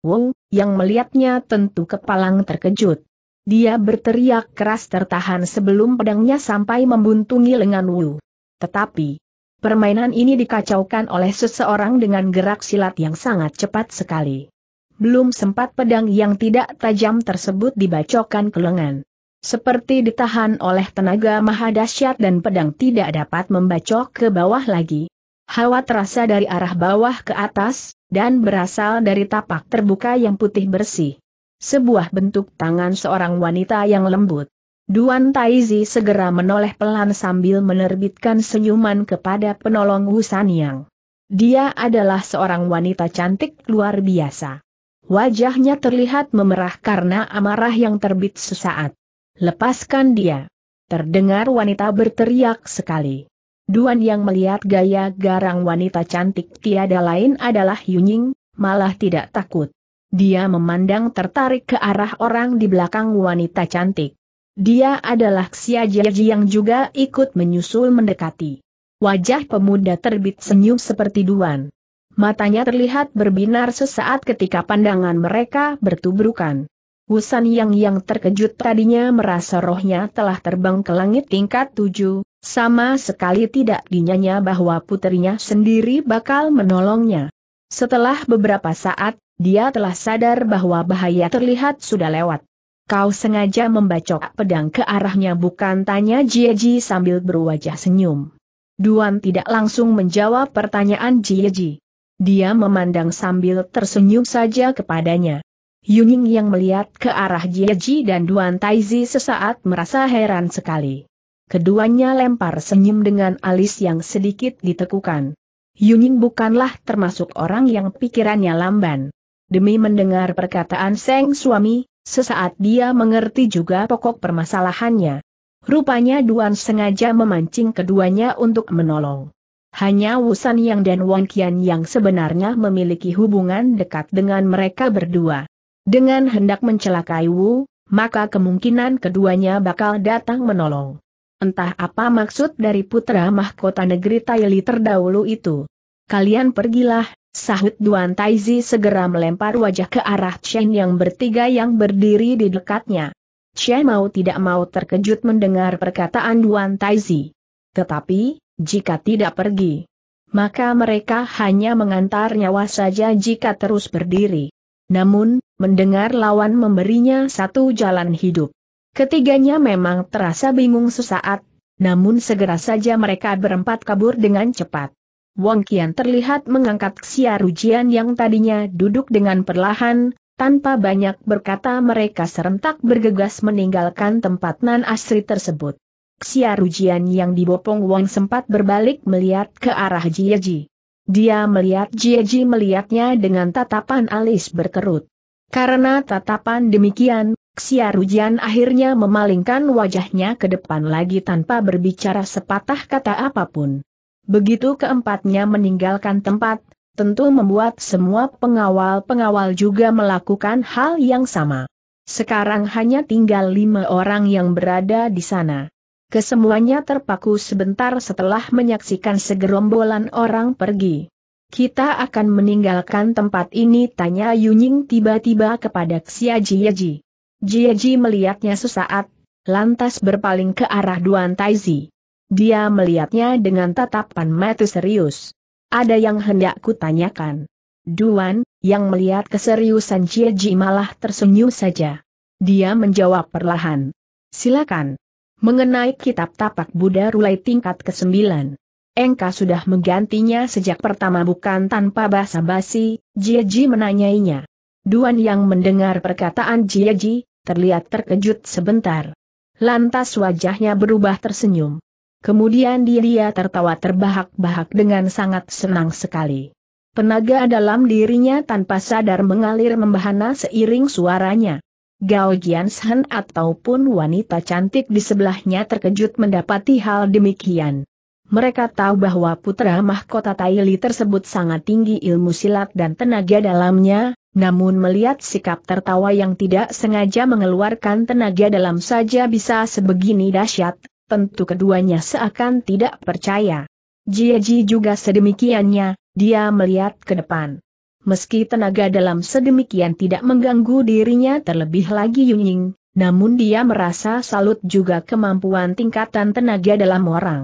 [SPEAKER 1] Wong, yang melihatnya tentu kepalang terkejut. Dia berteriak keras tertahan sebelum pedangnya sampai membuntungi lengan Wu. Tetapi, permainan ini dikacaukan oleh seseorang dengan gerak silat yang sangat cepat sekali. Belum sempat pedang yang tidak tajam tersebut dibacokan ke lengan. Seperti ditahan oleh tenaga maha dahsyat dan pedang tidak dapat membacok ke bawah lagi. Hawa terasa dari arah bawah ke atas, dan berasal dari tapak terbuka yang putih bersih. Sebuah bentuk tangan seorang wanita yang lembut. Duan Taizi segera menoleh pelan sambil menerbitkan senyuman kepada penolong Husan Yang. Dia adalah seorang wanita cantik luar biasa. Wajahnya terlihat memerah karena amarah yang terbit sesaat. Lepaskan dia. Terdengar wanita berteriak sekali. Duan yang melihat gaya garang wanita cantik tiada lain adalah Yunying, malah tidak takut. Dia memandang tertarik ke arah orang di belakang wanita cantik. Dia adalah Xia Jiaji yang juga ikut menyusul mendekati. Wajah pemuda terbit senyum seperti duan. Matanya terlihat berbinar sesaat ketika pandangan mereka bertubrukan. Wusan Yang yang terkejut tadinya merasa rohnya telah terbang ke langit tingkat tujuh, sama sekali tidak dinyanya bahwa putrinya sendiri bakal menolongnya. Setelah beberapa saat, dia telah sadar bahwa bahaya terlihat sudah lewat. Kau sengaja membacok pedang ke arahnya bukan tanya Jieji sambil berwajah senyum. Duan tidak langsung menjawab pertanyaan Jieji. Dia memandang sambil tersenyum saja kepadanya. Yuning yang melihat ke arah Jieji dan Duan Taizi sesaat merasa heran sekali. Keduanya lempar senyum dengan alis yang sedikit ditekukan. Yuning bukanlah termasuk orang yang pikirannya lamban. Demi mendengar perkataan Seng suami, Sesaat dia mengerti juga pokok permasalahannya. Rupanya Duan sengaja memancing keduanya untuk menolong. Hanya Wusan Yang dan Wang Qian yang sebenarnya memiliki hubungan dekat dengan mereka berdua. Dengan hendak mencelakai Wu, maka kemungkinan keduanya bakal datang menolong. Entah apa maksud dari putra mahkota negeri Taili terdahulu itu. Kalian pergilah, Sahut Duan Taizi segera melempar wajah ke arah Chen yang bertiga yang berdiri di dekatnya. Chen mau tidak mau terkejut mendengar perkataan Duan Taizi. Tetapi, jika tidak pergi, maka mereka hanya mengantar nyawa saja jika terus berdiri. Namun, mendengar lawan memberinya satu jalan hidup. Ketiganya memang terasa bingung sesaat, namun segera saja mereka berempat kabur dengan cepat. Wong Kian terlihat mengangkat siar Rujian yang tadinya duduk dengan perlahan, tanpa banyak berkata mereka serentak bergegas meninggalkan tempat Nan Asri tersebut. Siar Rujian yang dibopong Wong sempat berbalik melihat ke arah Jieji. Dia melihat Jieji melihatnya dengan tatapan alis berkerut. Karena tatapan demikian, Siar Rujian akhirnya memalingkan wajahnya ke depan lagi tanpa berbicara sepatah kata apapun. Begitu keempatnya meninggalkan tempat, tentu membuat semua pengawal-pengawal juga melakukan hal yang sama. Sekarang hanya tinggal lima orang yang berada di sana. Kesemuanya terpaku sebentar setelah menyaksikan segerombolan orang pergi. Kita akan meninggalkan tempat ini tanya Yunying tiba-tiba kepada Xia Jieji. Jieji melihatnya sesaat, lantas berpaling ke arah Duan Taizi. Dia melihatnya dengan tatapan mata serius. Ada yang hendak kutanyakan. Duan, yang melihat keseriusan Ji malah tersenyum saja. Dia menjawab perlahan. Silakan. Mengenai kitab tapak Buddha Rulai tingkat ke-9. Engka sudah menggantinya sejak pertama bukan tanpa basa-basi, Ji menanyainya. Duan yang mendengar perkataan Ji, terlihat terkejut sebentar. Lantas wajahnya berubah tersenyum. Kemudian dia tertawa terbahak-bahak dengan sangat senang sekali. Penaga dalam dirinya tanpa sadar mengalir membahana seiring suaranya. Gao Jianshen ataupun wanita cantik di sebelahnya terkejut mendapati hal demikian. Mereka tahu bahwa putra mahkota Taili tersebut sangat tinggi ilmu silat dan tenaga dalamnya, namun melihat sikap tertawa yang tidak sengaja mengeluarkan tenaga dalam saja bisa sebegini dahsyat, tentu keduanya seakan tidak percaya. Jiaji juga sedemikiannya, dia melihat ke depan. Meski tenaga dalam sedemikian tidak mengganggu dirinya terlebih lagi Yunying, namun dia merasa salut juga kemampuan tingkatan tenaga dalam orang.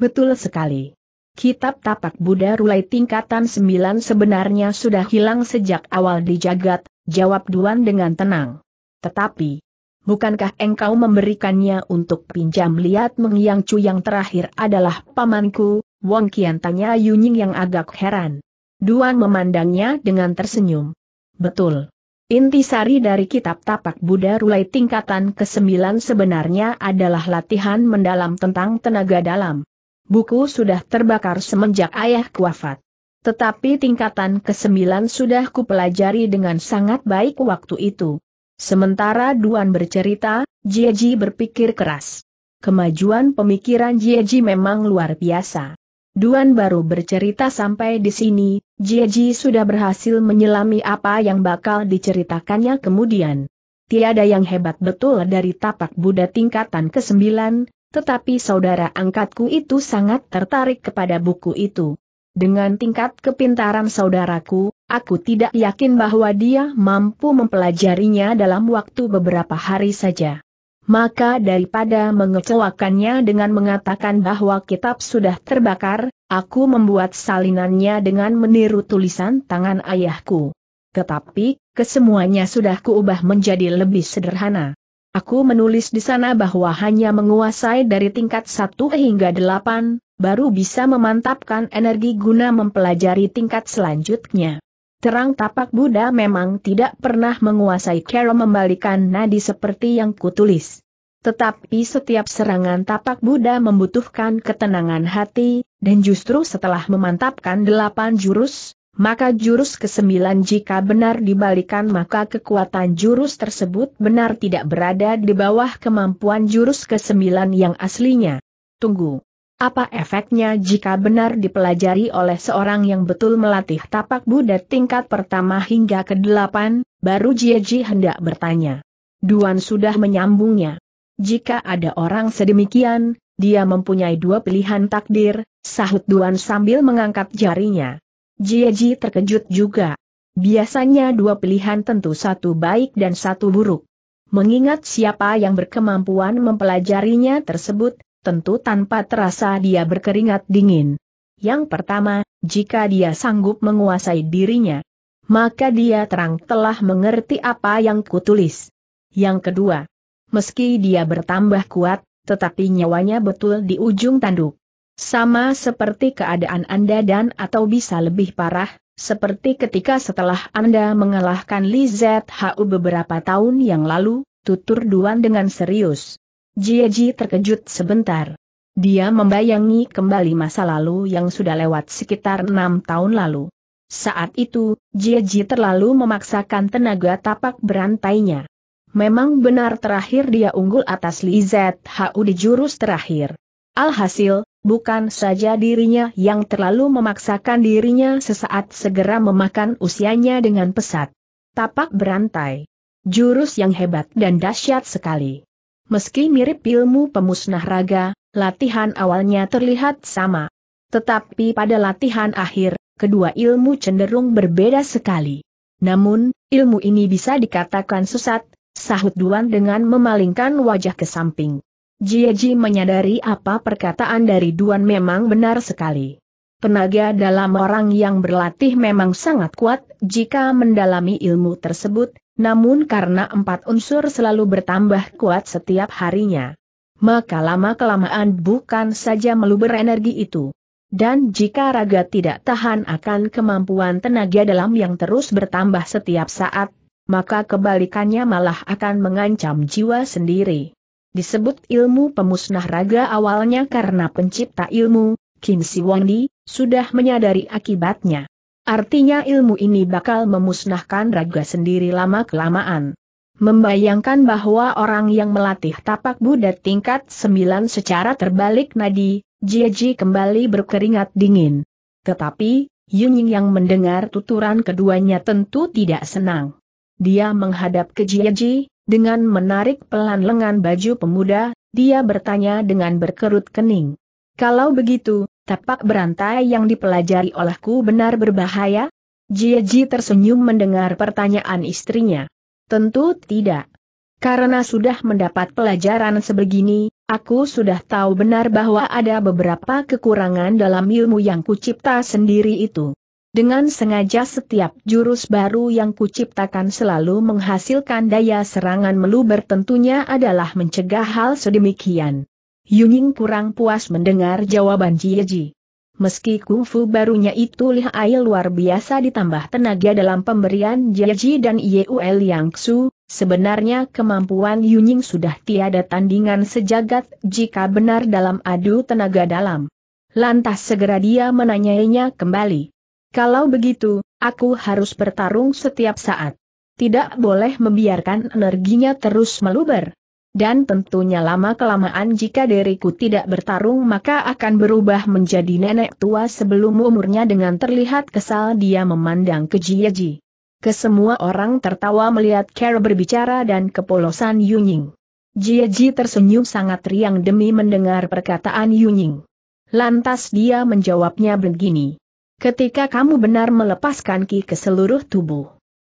[SPEAKER 1] Betul sekali. Kitab Tapak Buddha Rulai tingkatan 9 sebenarnya sudah hilang sejak awal di jagat, jawab Duan dengan tenang. Tetapi, bukankah engkau memberikannya untuk pinjam lihat mengiang cu yang terakhir adalah pamanku, Wong Kian tanya Yunying yang agak heran. Duan memandangnya dengan tersenyum. Betul. Intisari dari kitab tapak Buddha Rulai tingkatan ke-9 sebenarnya adalah latihan mendalam tentang tenaga dalam. Buku sudah terbakar semenjak ayah wafat. Tetapi tingkatan ke-9 sudah kupelajari dengan sangat baik waktu itu. Sementara Duan bercerita, Jieji berpikir keras. Kemajuan pemikiran Jieji memang luar biasa. Duan baru bercerita sampai di sini, Jieji sudah berhasil menyelami apa yang bakal diceritakannya kemudian. Tiada yang hebat betul dari tapak Buddha tingkatan ke-9, tetapi saudara angkatku itu sangat tertarik kepada buku itu. Dengan tingkat kepintaran saudaraku, Aku tidak yakin bahwa dia mampu mempelajarinya dalam waktu beberapa hari saja. Maka daripada mengecewakannya dengan mengatakan bahwa kitab sudah terbakar, aku membuat salinannya dengan meniru tulisan tangan ayahku. Tetapi, kesemuanya sudah kuubah menjadi lebih sederhana. Aku menulis di sana bahwa hanya menguasai dari tingkat 1 hingga 8, baru bisa memantapkan energi guna mempelajari tingkat selanjutnya. Terang tapak Buddha memang tidak pernah menguasai cara membalikan nadi seperti yang kutulis. Tetapi setiap serangan tapak Buddha membutuhkan ketenangan hati, dan justru setelah memantapkan delapan jurus, maka jurus kesembilan jika benar dibalikan maka kekuatan jurus tersebut benar tidak berada di bawah kemampuan jurus kesembilan yang aslinya. Tunggu. Apa efeknya jika benar dipelajari oleh seorang yang betul melatih tapak Buddha tingkat pertama hingga ke-8, baru Jieji hendak bertanya. Duan sudah menyambungnya. Jika ada orang sedemikian, dia mempunyai dua pilihan takdir, sahut Duan sambil mengangkat jarinya. Jieji terkejut juga. Biasanya dua pilihan tentu satu baik dan satu buruk. Mengingat siapa yang berkemampuan mempelajarinya tersebut, tentu tanpa terasa dia berkeringat dingin. Yang pertama, jika dia sanggup menguasai dirinya, maka dia terang telah mengerti apa yang kutulis. Yang kedua, meski dia bertambah kuat, tetapi nyawanya betul di ujung tanduk. Sama seperti keadaan Anda dan atau bisa lebih parah, seperti ketika setelah Anda mengalahkan Li ZHU beberapa tahun yang lalu, tutur Duan dengan serius. Jieji terkejut sebentar. Dia membayangi kembali masa lalu yang sudah lewat sekitar enam tahun lalu. Saat itu, Jieji terlalu memaksakan tenaga tapak berantainya. Memang benar terakhir dia unggul atas Li ZHU di jurus terakhir. Alhasil, bukan saja dirinya yang terlalu memaksakan dirinya sesaat segera memakan usianya dengan pesat. Tapak berantai. Jurus yang hebat dan dahsyat sekali. Meski mirip ilmu pemusnah raga, latihan awalnya terlihat sama. Tetapi pada latihan akhir, kedua ilmu cenderung berbeda sekali. Namun, ilmu ini bisa dikatakan sesat, sahut Duan dengan memalingkan wajah ke samping. Jieji menyadari apa perkataan dari Duan memang benar sekali. Tenaga dalam orang yang berlatih memang sangat kuat, jika mendalami ilmu tersebut, namun karena empat unsur selalu bertambah kuat setiap harinya, maka lama-kelamaan bukan saja meluber energi itu. Dan jika raga tidak tahan akan kemampuan tenaga dalam yang terus bertambah setiap saat, maka kebalikannya malah akan mengancam jiwa sendiri. Disebut ilmu pemusnah raga awalnya karena pencipta ilmu, Qin Shi sudah menyadari akibatnya. Artinya ilmu ini bakal memusnahkan raga sendiri lama-kelamaan. Membayangkan bahwa orang yang melatih tapak Buddha tingkat 9 secara terbalik nadi, Jieji kembali berkeringat dingin. Tetapi, Yunying yang mendengar tuturan keduanya tentu tidak senang. Dia menghadap ke Jieji, dengan menarik pelan lengan baju pemuda, dia bertanya dengan berkerut kening. Kalau begitu, tapak berantai yang dipelajari olehku benar berbahaya? Jieji tersenyum mendengar pertanyaan istrinya. Tentu tidak. Karena sudah mendapat pelajaran sebegini, aku sudah tahu benar bahwa ada beberapa kekurangan dalam ilmu yang kucipta sendiri itu. Dengan sengaja setiap jurus baru yang kuciptakan selalu menghasilkan daya serangan meluber tentunya adalah mencegah hal sedemikian. Yunying kurang puas mendengar jawaban Jieji. Meski kungfu barunya itu lihai luar biasa ditambah tenaga dalam pemberian Jieji dan Yeul Yang Su, sebenarnya kemampuan Yunying sudah tiada tandingan sejagat jika benar dalam adu tenaga dalam. Lantas segera dia menanyainya kembali. Kalau begitu, aku harus bertarung setiap saat. Tidak boleh membiarkan energinya terus meluber. Dan tentunya lama-kelamaan jika diriku tidak bertarung maka akan berubah menjadi nenek tua sebelum umurnya dengan terlihat kesal dia memandang ke Jiaji. Kesemua orang tertawa melihat Kera berbicara dan kepolosan Yunying. Jiaji tersenyum sangat riang demi mendengar perkataan Yunying. Lantas dia menjawabnya begini. Ketika kamu benar melepaskan ki ke seluruh tubuh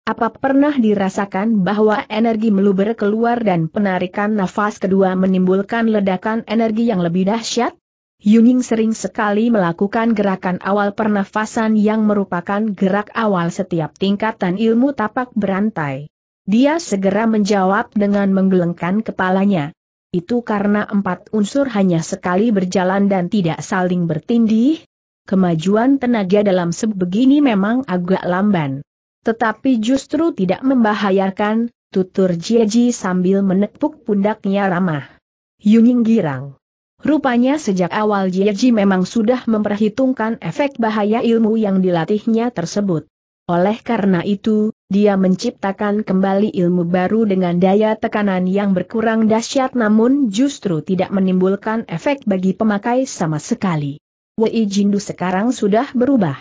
[SPEAKER 1] apa pernah dirasakan bahwa energi meluber keluar dan penarikan nafas kedua menimbulkan ledakan energi yang lebih dahsyat? Yuning sering sekali melakukan gerakan awal pernafasan yang merupakan gerak awal setiap tingkatan ilmu tapak berantai. Dia segera menjawab dengan menggelengkan kepalanya. Itu karena empat unsur hanya sekali berjalan dan tidak saling bertindih, kemajuan tenaga dalam sebegini memang agak lamban. Tetapi justru tidak membahayakan, tutur Jieji sambil menepuk pundaknya ramah. Yuning girang. Rupanya sejak awal Jieji memang sudah memperhitungkan efek bahaya ilmu yang dilatihnya tersebut. Oleh karena itu, dia menciptakan kembali ilmu baru dengan daya tekanan yang berkurang dahsyat namun justru tidak menimbulkan efek bagi pemakai sama sekali. Wei Jindu sekarang sudah berubah.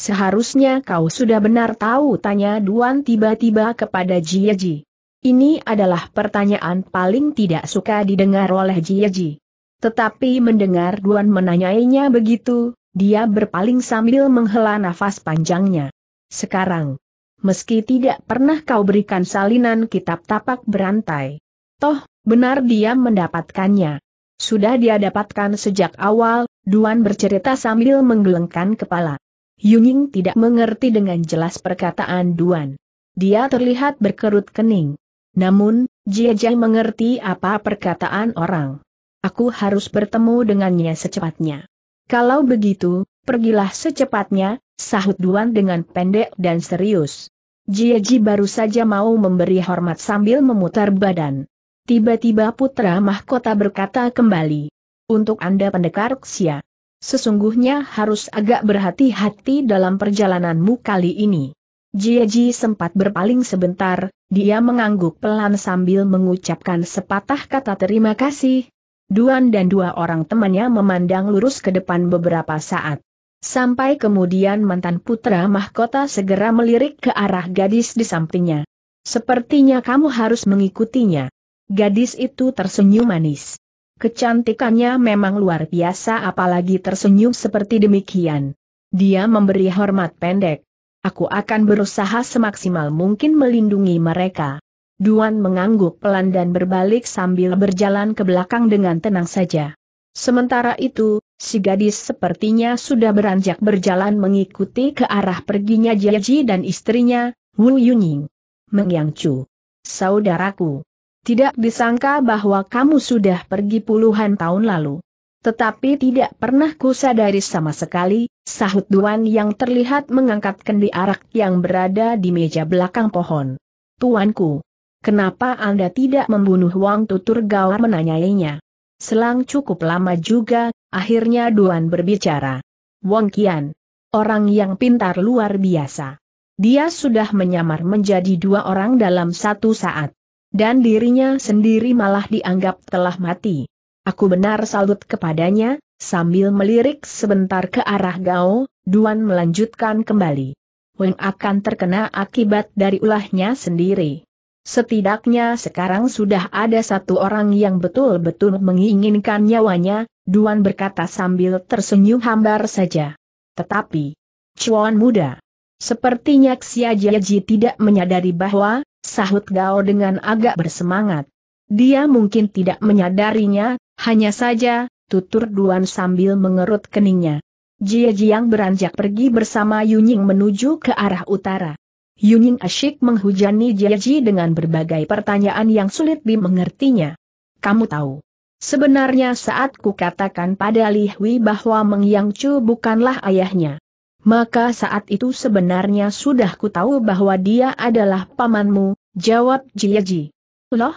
[SPEAKER 1] Seharusnya kau sudah benar tahu tanya Duan tiba-tiba kepada Jieji. Ini adalah pertanyaan paling tidak suka didengar oleh Jieji. Tetapi mendengar Duan menanyainya begitu, dia berpaling sambil menghela nafas panjangnya. Sekarang, meski tidak pernah kau berikan salinan kitab tapak berantai. Toh, benar dia mendapatkannya. Sudah dia dapatkan sejak awal, Duan bercerita sambil menggelengkan kepala. Yuning tidak mengerti dengan jelas perkataan Duan. Dia terlihat berkerut kening. Namun, Jia mengerti apa perkataan orang. Aku harus bertemu dengannya secepatnya. Kalau begitu, pergilah secepatnya, sahut Duan dengan pendek dan serius. Jia baru saja mau memberi hormat sambil memutar badan. Tiba-tiba putra mahkota berkata kembali. Untuk Anda pendekar Xia. Sesungguhnya harus agak berhati-hati dalam perjalananmu kali ini. Jiaji sempat berpaling sebentar, dia mengangguk pelan sambil mengucapkan sepatah kata terima kasih. Duan dan dua orang temannya memandang lurus ke depan beberapa saat. Sampai kemudian mantan putra mahkota segera melirik ke arah gadis di sampingnya. Sepertinya kamu harus mengikutinya. Gadis itu tersenyum manis. Kecantikannya memang luar biasa apalagi tersenyum seperti demikian. Dia memberi hormat pendek. Aku akan berusaha semaksimal mungkin melindungi mereka. Duan mengangguk pelan dan berbalik sambil berjalan ke belakang dengan tenang saja. Sementara itu, si gadis sepertinya sudah beranjak berjalan mengikuti ke arah perginya Jiaji dan istrinya, Wu Yunying. Mengyangcu. Saudaraku. Tidak disangka bahwa kamu sudah pergi puluhan tahun lalu. Tetapi tidak pernah kusadari sama sekali, sahut Duan yang terlihat mengangkat kendi arak yang berada di meja belakang pohon. Tuanku, kenapa Anda tidak membunuh Wang Tutur Gawa menanyainya? Selang cukup lama juga, akhirnya Duan berbicara. Wang Kian, orang yang pintar luar biasa. Dia sudah menyamar menjadi dua orang dalam satu saat dan dirinya sendiri malah dianggap telah mati. Aku benar salut kepadanya, sambil melirik sebentar ke arah Gao, Duan melanjutkan kembali. Weng akan terkena akibat dari ulahnya sendiri. Setidaknya sekarang sudah ada satu orang yang betul-betul menginginkan nyawanya, Duan berkata sambil tersenyum hambar saja. Tetapi, Chuan muda. Sepertinya Xia Jiaji tidak menyadari bahwa Sahut Gao dengan agak bersemangat. Dia mungkin tidak menyadarinya, hanya saja, tutur Duan sambil mengerut keningnya. Jia Jiang beranjak pergi bersama Yunying menuju ke arah utara. Yunying asyik menghujani Jia Ji dengan berbagai pertanyaan yang sulit dimengertinya. Kamu tahu, sebenarnya saat ku katakan pada Li Hui bahwa Meng Yang Chu bukanlah ayahnya. Maka saat itu sebenarnya sudah ku tahu bahwa dia adalah pamanmu, jawab Jiaji. Loh?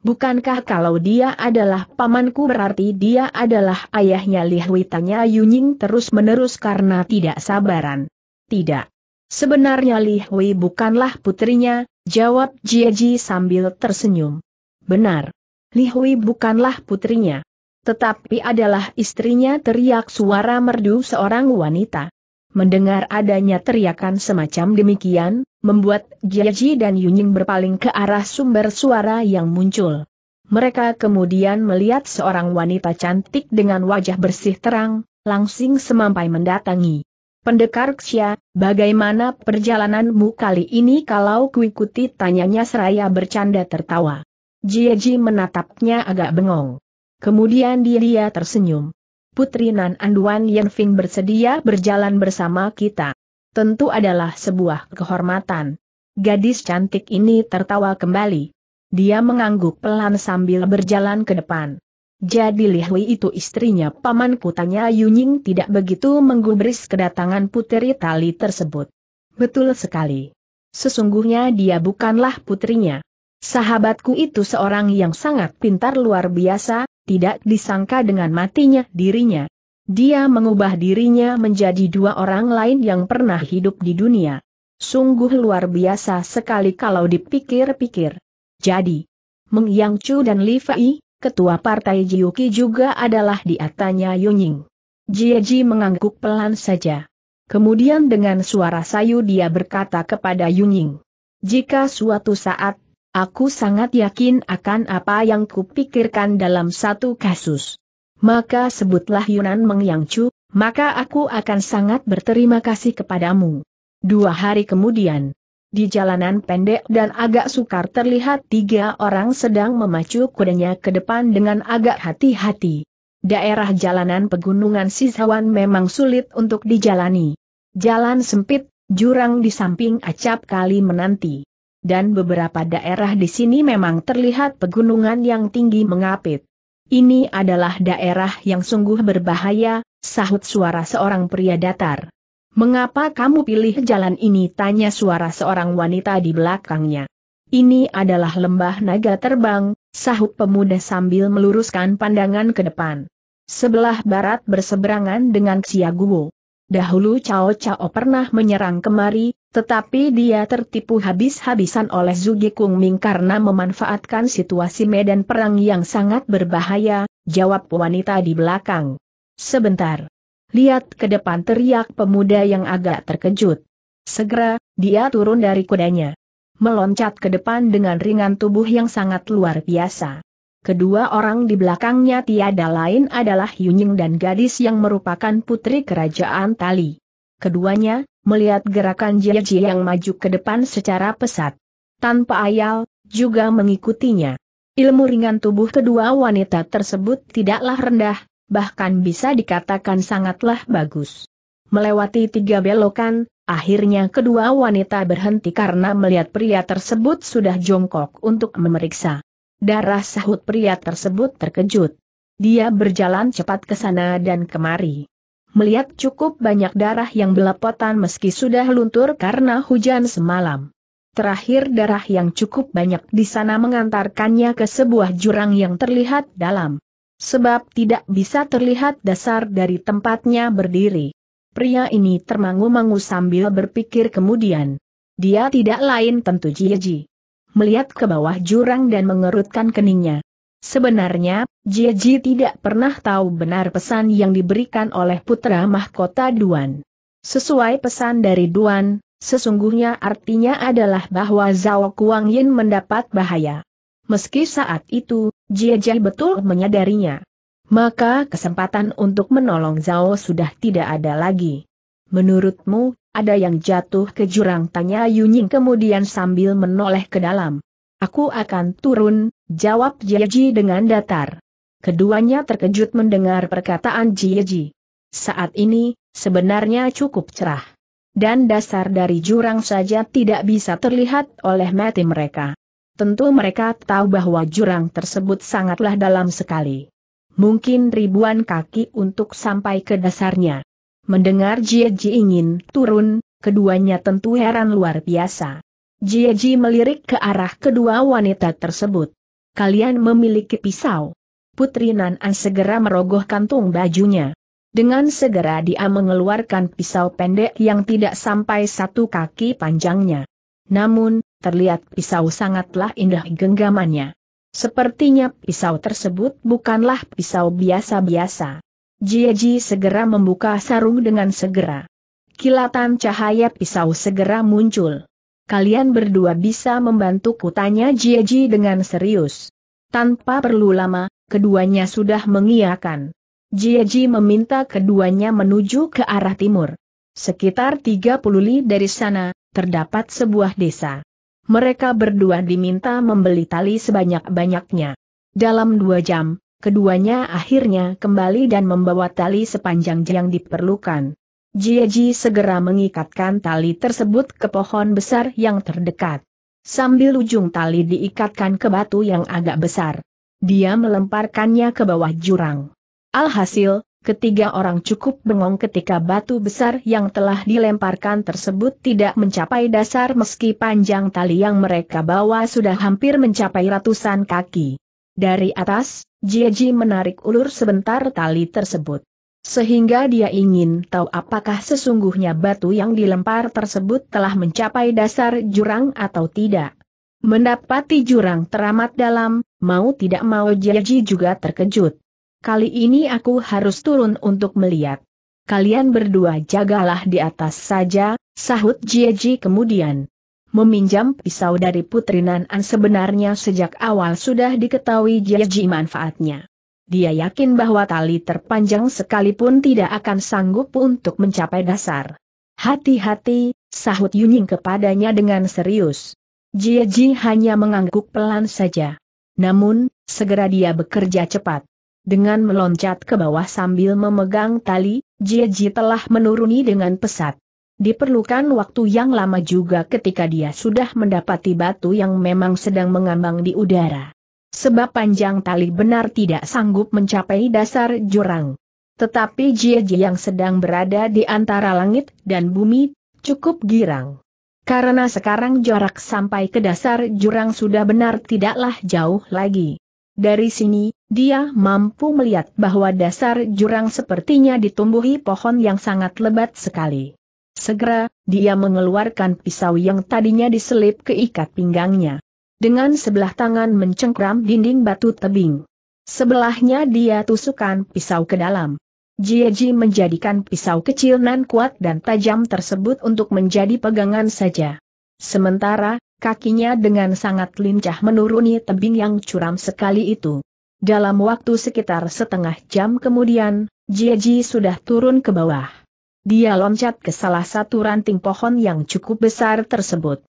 [SPEAKER 1] Bukankah kalau dia adalah pamanku berarti dia adalah ayahnya Lihui tanya Yunying terus-menerus karena tidak sabaran? Tidak. Sebenarnya Lihui bukanlah putrinya, jawab Jiaji sambil tersenyum. Benar. Lihui bukanlah putrinya. Tetapi adalah istrinya teriak suara merdu seorang wanita. Mendengar adanya teriakan semacam demikian, membuat Jiaji dan Yunying berpaling ke arah sumber suara yang muncul. Mereka kemudian melihat seorang wanita cantik dengan wajah bersih terang, langsing semampai mendatangi. Pendekar Xia, bagaimana perjalananmu kali ini kalau kuikuti tanyanya seraya bercanda tertawa. Jiaji menatapnya agak bengong. Kemudian dia tersenyum. Putri Nan Anduan Yenfing bersedia berjalan bersama kita. Tentu adalah sebuah kehormatan. Gadis cantik ini tertawa kembali. Dia mengangguk pelan sambil berjalan ke depan. Jadi Lihui itu istrinya paman tanya Yunying tidak begitu menggubris kedatangan putri tali tersebut. Betul sekali. Sesungguhnya dia bukanlah putrinya. Sahabatku itu seorang yang sangat pintar luar biasa, tidak disangka dengan matinya dirinya. Dia mengubah dirinya menjadi dua orang lain yang pernah hidup di dunia. Sungguh luar biasa sekali kalau dipikir-pikir. Jadi, Meng Yang Chu dan Li Fei, ketua partai Jiuki juga adalah diatanya Yunying. Jieji mengangguk pelan saja. Kemudian dengan suara sayu dia berkata kepada Yunying. Jika suatu saat Aku sangat yakin akan apa yang kupikirkan dalam satu kasus. Maka sebutlah Yunan Mengyangcu, maka aku akan sangat berterima kasih kepadamu. Dua hari kemudian, di jalanan pendek dan agak sukar terlihat tiga orang sedang memacu kudanya ke depan dengan agak hati-hati. Daerah jalanan pegunungan Sisawan memang sulit untuk dijalani. Jalan sempit, jurang di samping acap kali menanti dan beberapa daerah di sini memang terlihat pegunungan yang tinggi mengapit. Ini adalah daerah yang sungguh berbahaya, sahut suara seorang pria datar. Mengapa kamu pilih jalan ini? tanya suara seorang wanita di belakangnya. Ini adalah lembah naga terbang, sahut pemuda sambil meluruskan pandangan ke depan. Sebelah barat berseberangan dengan Xiaguo. Dahulu Cao Cao pernah menyerang kemari, tetapi dia tertipu habis-habisan oleh Zugi Ming karena memanfaatkan situasi medan perang yang sangat berbahaya, jawab wanita di belakang. Sebentar. Lihat ke depan teriak pemuda yang agak terkejut. Segera, dia turun dari kudanya. Meloncat ke depan dengan ringan tubuh yang sangat luar biasa. Kedua orang di belakangnya tiada lain adalah Yunying dan gadis yang merupakan putri kerajaan Tali. Keduanya, melihat gerakan Jia yang maju ke depan secara pesat. Tanpa ayal, juga mengikutinya. Ilmu ringan tubuh kedua wanita tersebut tidaklah rendah, bahkan bisa dikatakan sangatlah bagus. Melewati tiga belokan, akhirnya kedua wanita berhenti karena melihat pria tersebut sudah jongkok untuk memeriksa. Darah sahut pria tersebut terkejut. Dia berjalan cepat ke sana dan kemari. Melihat cukup banyak darah yang belepotan meski sudah luntur karena hujan semalam. Terakhir darah yang cukup banyak di sana mengantarkannya ke sebuah jurang yang terlihat dalam. Sebab tidak bisa terlihat dasar dari tempatnya berdiri. Pria ini termangu-mangu sambil berpikir kemudian. Dia tidak lain tentu jijik melihat ke bawah jurang dan mengerutkan keningnya. Sebenarnya, Jieji tidak pernah tahu benar pesan yang diberikan oleh putra mahkota Duan. Sesuai pesan dari Duan, sesungguhnya artinya adalah bahwa Zhao Kuang Yin mendapat bahaya. Meski saat itu, Jieji betul menyadarinya. Maka kesempatan untuk menolong Zhao sudah tidak ada lagi. Menurutmu, ada yang jatuh ke jurang tanya Yunying kemudian sambil menoleh ke dalam. Aku akan turun, jawab Jieji dengan datar. Keduanya terkejut mendengar perkataan Jieji. Saat ini, sebenarnya cukup cerah. Dan dasar dari jurang saja tidak bisa terlihat oleh mati mereka. Tentu mereka tahu bahwa jurang tersebut sangatlah dalam sekali. Mungkin ribuan kaki untuk sampai ke dasarnya. Mendengar Ji ingin turun, keduanya tentu heran luar biasa. Ji melirik ke arah kedua wanita tersebut. Kalian memiliki pisau. Putri Nanan segera merogoh kantung bajunya. Dengan segera dia mengeluarkan pisau pendek yang tidak sampai satu kaki panjangnya. Namun, terlihat pisau sangatlah indah genggamannya. Sepertinya pisau tersebut bukanlah pisau biasa-biasa. Jieji segera membuka sarung dengan segera. Kilatan cahaya pisau segera muncul. Kalian berdua bisa membantu kutanya Jieji dengan serius. Tanpa perlu lama, keduanya sudah mengiakan. Jieji meminta keduanya menuju ke arah timur. Sekitar 30 li dari sana, terdapat sebuah desa. Mereka berdua diminta membeli tali sebanyak-banyaknya. Dalam dua jam, keduanya akhirnya kembali dan membawa tali sepanjang yang diperlukan. Jieji segera mengikatkan tali tersebut ke pohon besar yang terdekat. Sambil ujung tali diikatkan ke batu yang agak besar. Dia melemparkannya ke bawah jurang. Alhasil, ketiga orang cukup bengong ketika batu besar yang telah dilemparkan tersebut tidak mencapai dasar meski panjang tali yang mereka bawa sudah hampir mencapai ratusan kaki. Dari atas, Jieji menarik ulur sebentar tali tersebut. Sehingga dia ingin tahu apakah sesungguhnya batu yang dilempar tersebut telah mencapai dasar jurang atau tidak. Mendapati jurang teramat dalam, mau tidak mau Jieji juga terkejut. Kali ini aku harus turun untuk melihat. Kalian berdua jagalah di atas saja, sahut Jieji kemudian meminjam pisau dari Putri Nanan sebenarnya sejak awal sudah diketahui Jiaji manfaatnya. Dia yakin bahwa tali terpanjang sekalipun tidak akan sanggup untuk mencapai dasar. Hati-hati, sahut Yunying kepadanya dengan serius. Jiaji hanya mengangguk pelan saja. Namun, segera dia bekerja cepat. Dengan meloncat ke bawah sambil memegang tali, Jiaji telah menuruni dengan pesat diperlukan waktu yang lama juga ketika dia sudah mendapati batu yang memang sedang mengambang di udara. Sebab panjang tali benar tidak sanggup mencapai dasar jurang. Tetapi Jieji yang sedang berada di antara langit dan bumi, cukup girang. Karena sekarang jarak sampai ke dasar jurang sudah benar tidaklah jauh lagi. Dari sini, dia mampu melihat bahwa dasar jurang sepertinya ditumbuhi pohon yang sangat lebat sekali. Segera, dia mengeluarkan pisau yang tadinya diselip ke ikat pinggangnya. Dengan sebelah tangan mencengkram dinding batu tebing. Sebelahnya dia tusukan pisau ke dalam. Jieji menjadikan pisau kecil nan kuat dan tajam tersebut untuk menjadi pegangan saja. Sementara, kakinya dengan sangat lincah menuruni tebing yang curam sekali itu. Dalam waktu sekitar setengah jam kemudian, Jieji sudah turun ke bawah. Dia loncat ke salah satu ranting pohon yang cukup besar tersebut.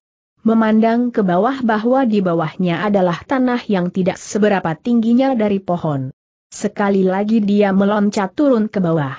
[SPEAKER 1] Memandang ke bawah bahwa di bawahnya adalah tanah yang tidak seberapa tingginya dari pohon. Sekali lagi dia meloncat turun ke bawah.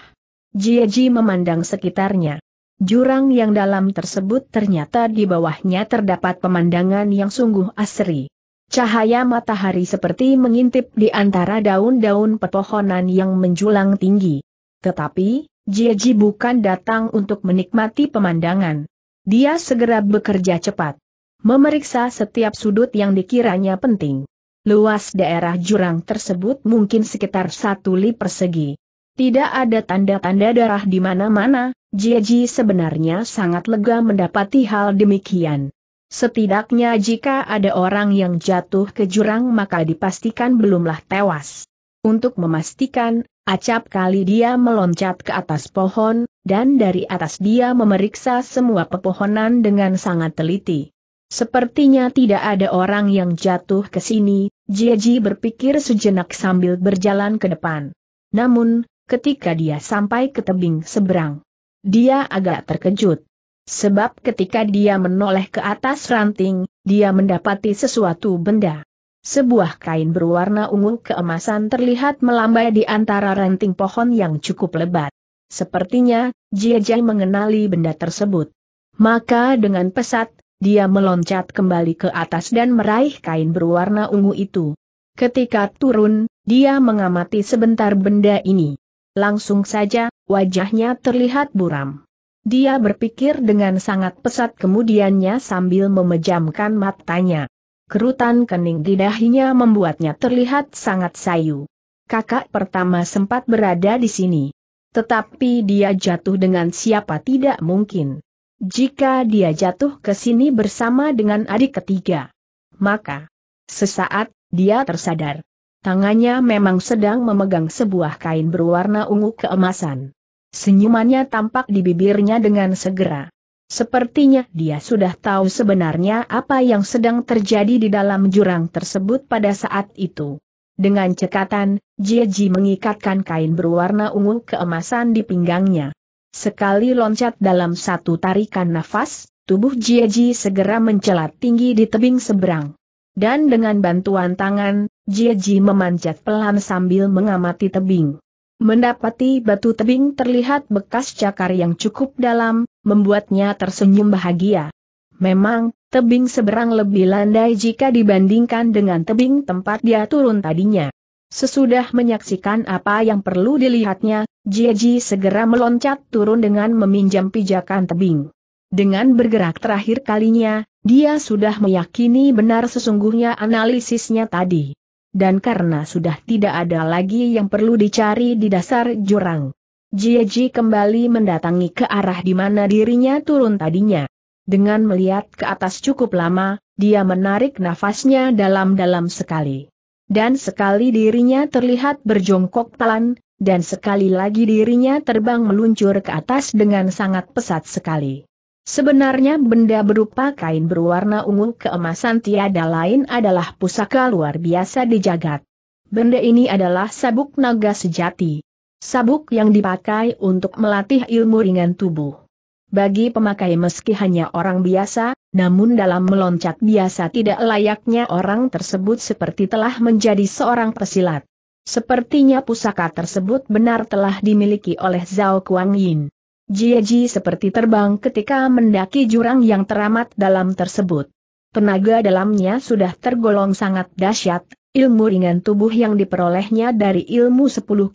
[SPEAKER 1] Jieji memandang sekitarnya. Jurang yang dalam tersebut ternyata di bawahnya terdapat pemandangan yang sungguh asri. Cahaya matahari seperti mengintip di antara daun-daun pepohonan yang menjulang tinggi. Tetapi, Jeji bukan datang untuk menikmati pemandangan. Dia segera bekerja cepat. Memeriksa setiap sudut yang dikiranya penting. Luas daerah jurang tersebut mungkin sekitar satu li persegi. Tidak ada tanda-tanda darah di mana-mana, Jeji sebenarnya sangat lega mendapati hal demikian. Setidaknya jika ada orang yang jatuh ke jurang maka dipastikan belumlah tewas. Untuk memastikan, Acap kali dia meloncat ke atas pohon, dan dari atas dia memeriksa semua pepohonan dengan sangat teliti. Sepertinya tidak ada orang yang jatuh ke sini, Jeji berpikir sejenak sambil berjalan ke depan. Namun, ketika dia sampai ke tebing seberang, dia agak terkejut. Sebab ketika dia menoleh ke atas ranting, dia mendapati sesuatu benda. Sebuah kain berwarna ungu keemasan terlihat melambai di antara ranting pohon yang cukup lebat. Sepertinya, Jiajai mengenali benda tersebut. Maka dengan pesat, dia meloncat kembali ke atas dan meraih kain berwarna ungu itu. Ketika turun, dia mengamati sebentar benda ini. Langsung saja, wajahnya terlihat buram. Dia berpikir dengan sangat pesat kemudiannya sambil memejamkan matanya. Kerutan kening di dahinya membuatnya terlihat sangat sayu. Kakak pertama sempat berada di sini. Tetapi dia jatuh dengan siapa tidak mungkin. Jika dia jatuh ke sini bersama dengan adik ketiga. Maka, sesaat, dia tersadar. Tangannya memang sedang memegang sebuah kain berwarna ungu keemasan. Senyumannya tampak di bibirnya dengan segera. Sepertinya dia sudah tahu sebenarnya apa yang sedang terjadi di dalam jurang tersebut pada saat itu. Dengan cekatan, Jieji mengikatkan kain berwarna ungu keemasan di pinggangnya. Sekali loncat dalam satu tarikan nafas, tubuh Jieji segera mencelat tinggi di tebing seberang. Dan dengan bantuan tangan, Jieji memanjat pelan sambil mengamati tebing. Mendapati batu tebing terlihat bekas cakar yang cukup dalam, membuatnya tersenyum bahagia. Memang, tebing seberang lebih landai jika dibandingkan dengan tebing tempat dia turun tadinya. Sesudah menyaksikan apa yang perlu dilihatnya, Jiji segera meloncat turun dengan meminjam pijakan tebing. Dengan bergerak terakhir kalinya, dia sudah meyakini benar sesungguhnya analisisnya tadi dan karena sudah tidak ada lagi yang perlu dicari di dasar jurang. Jieji kembali mendatangi ke arah di mana dirinya turun tadinya. Dengan melihat ke atas cukup lama, dia menarik nafasnya dalam-dalam sekali. Dan sekali dirinya terlihat berjongkok pelan, dan sekali lagi dirinya terbang meluncur ke atas dengan sangat pesat sekali. Sebenarnya benda berupa kain berwarna ungu keemasan tiada lain adalah pusaka luar biasa di jagat. Benda ini adalah sabuk naga sejati. Sabuk yang dipakai untuk melatih ilmu ringan tubuh. Bagi pemakai meski hanya orang biasa, namun dalam meloncat biasa tidak layaknya orang tersebut seperti telah menjadi seorang pesilat. Sepertinya pusaka tersebut benar telah dimiliki oleh Zhao Kuang Yin. Jieji seperti terbang ketika mendaki jurang yang teramat dalam tersebut. Tenaga dalamnya sudah tergolong sangat dahsyat, ilmu ringan tubuh yang diperolehnya dari ilmu 10,000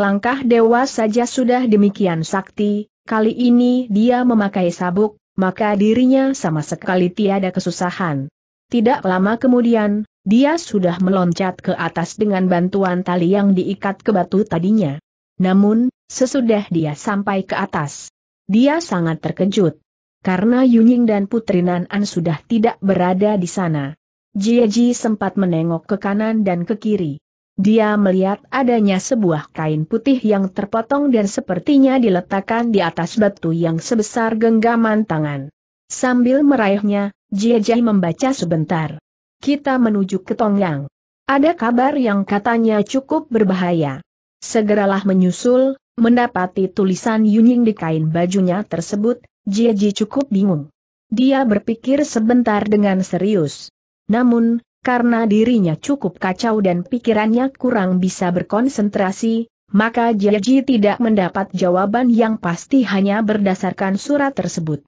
[SPEAKER 1] langkah dewa saja sudah demikian sakti, kali ini dia memakai sabuk, maka dirinya sama sekali tiada kesusahan. Tidak lama kemudian, dia sudah meloncat ke atas dengan bantuan tali yang diikat ke batu tadinya. Namun, sesudah dia sampai ke atas. Dia sangat terkejut. Karena Yunying dan Putri Nanan sudah tidak berada di sana. Jieji sempat menengok ke kanan dan ke kiri. Dia melihat adanya sebuah kain putih yang terpotong dan sepertinya diletakkan di atas batu yang sebesar genggaman tangan. Sambil meraihnya, Jieji membaca sebentar. Kita menuju ke Tongyang. Ada kabar yang katanya cukup berbahaya. Segeralah menyusul, Mendapati tulisan Yunying di kain bajunya tersebut, Jie cukup bingung. Dia berpikir sebentar dengan serius. Namun, karena dirinya cukup kacau dan pikirannya kurang bisa berkonsentrasi, maka Jie tidak mendapat jawaban yang pasti hanya berdasarkan surat tersebut.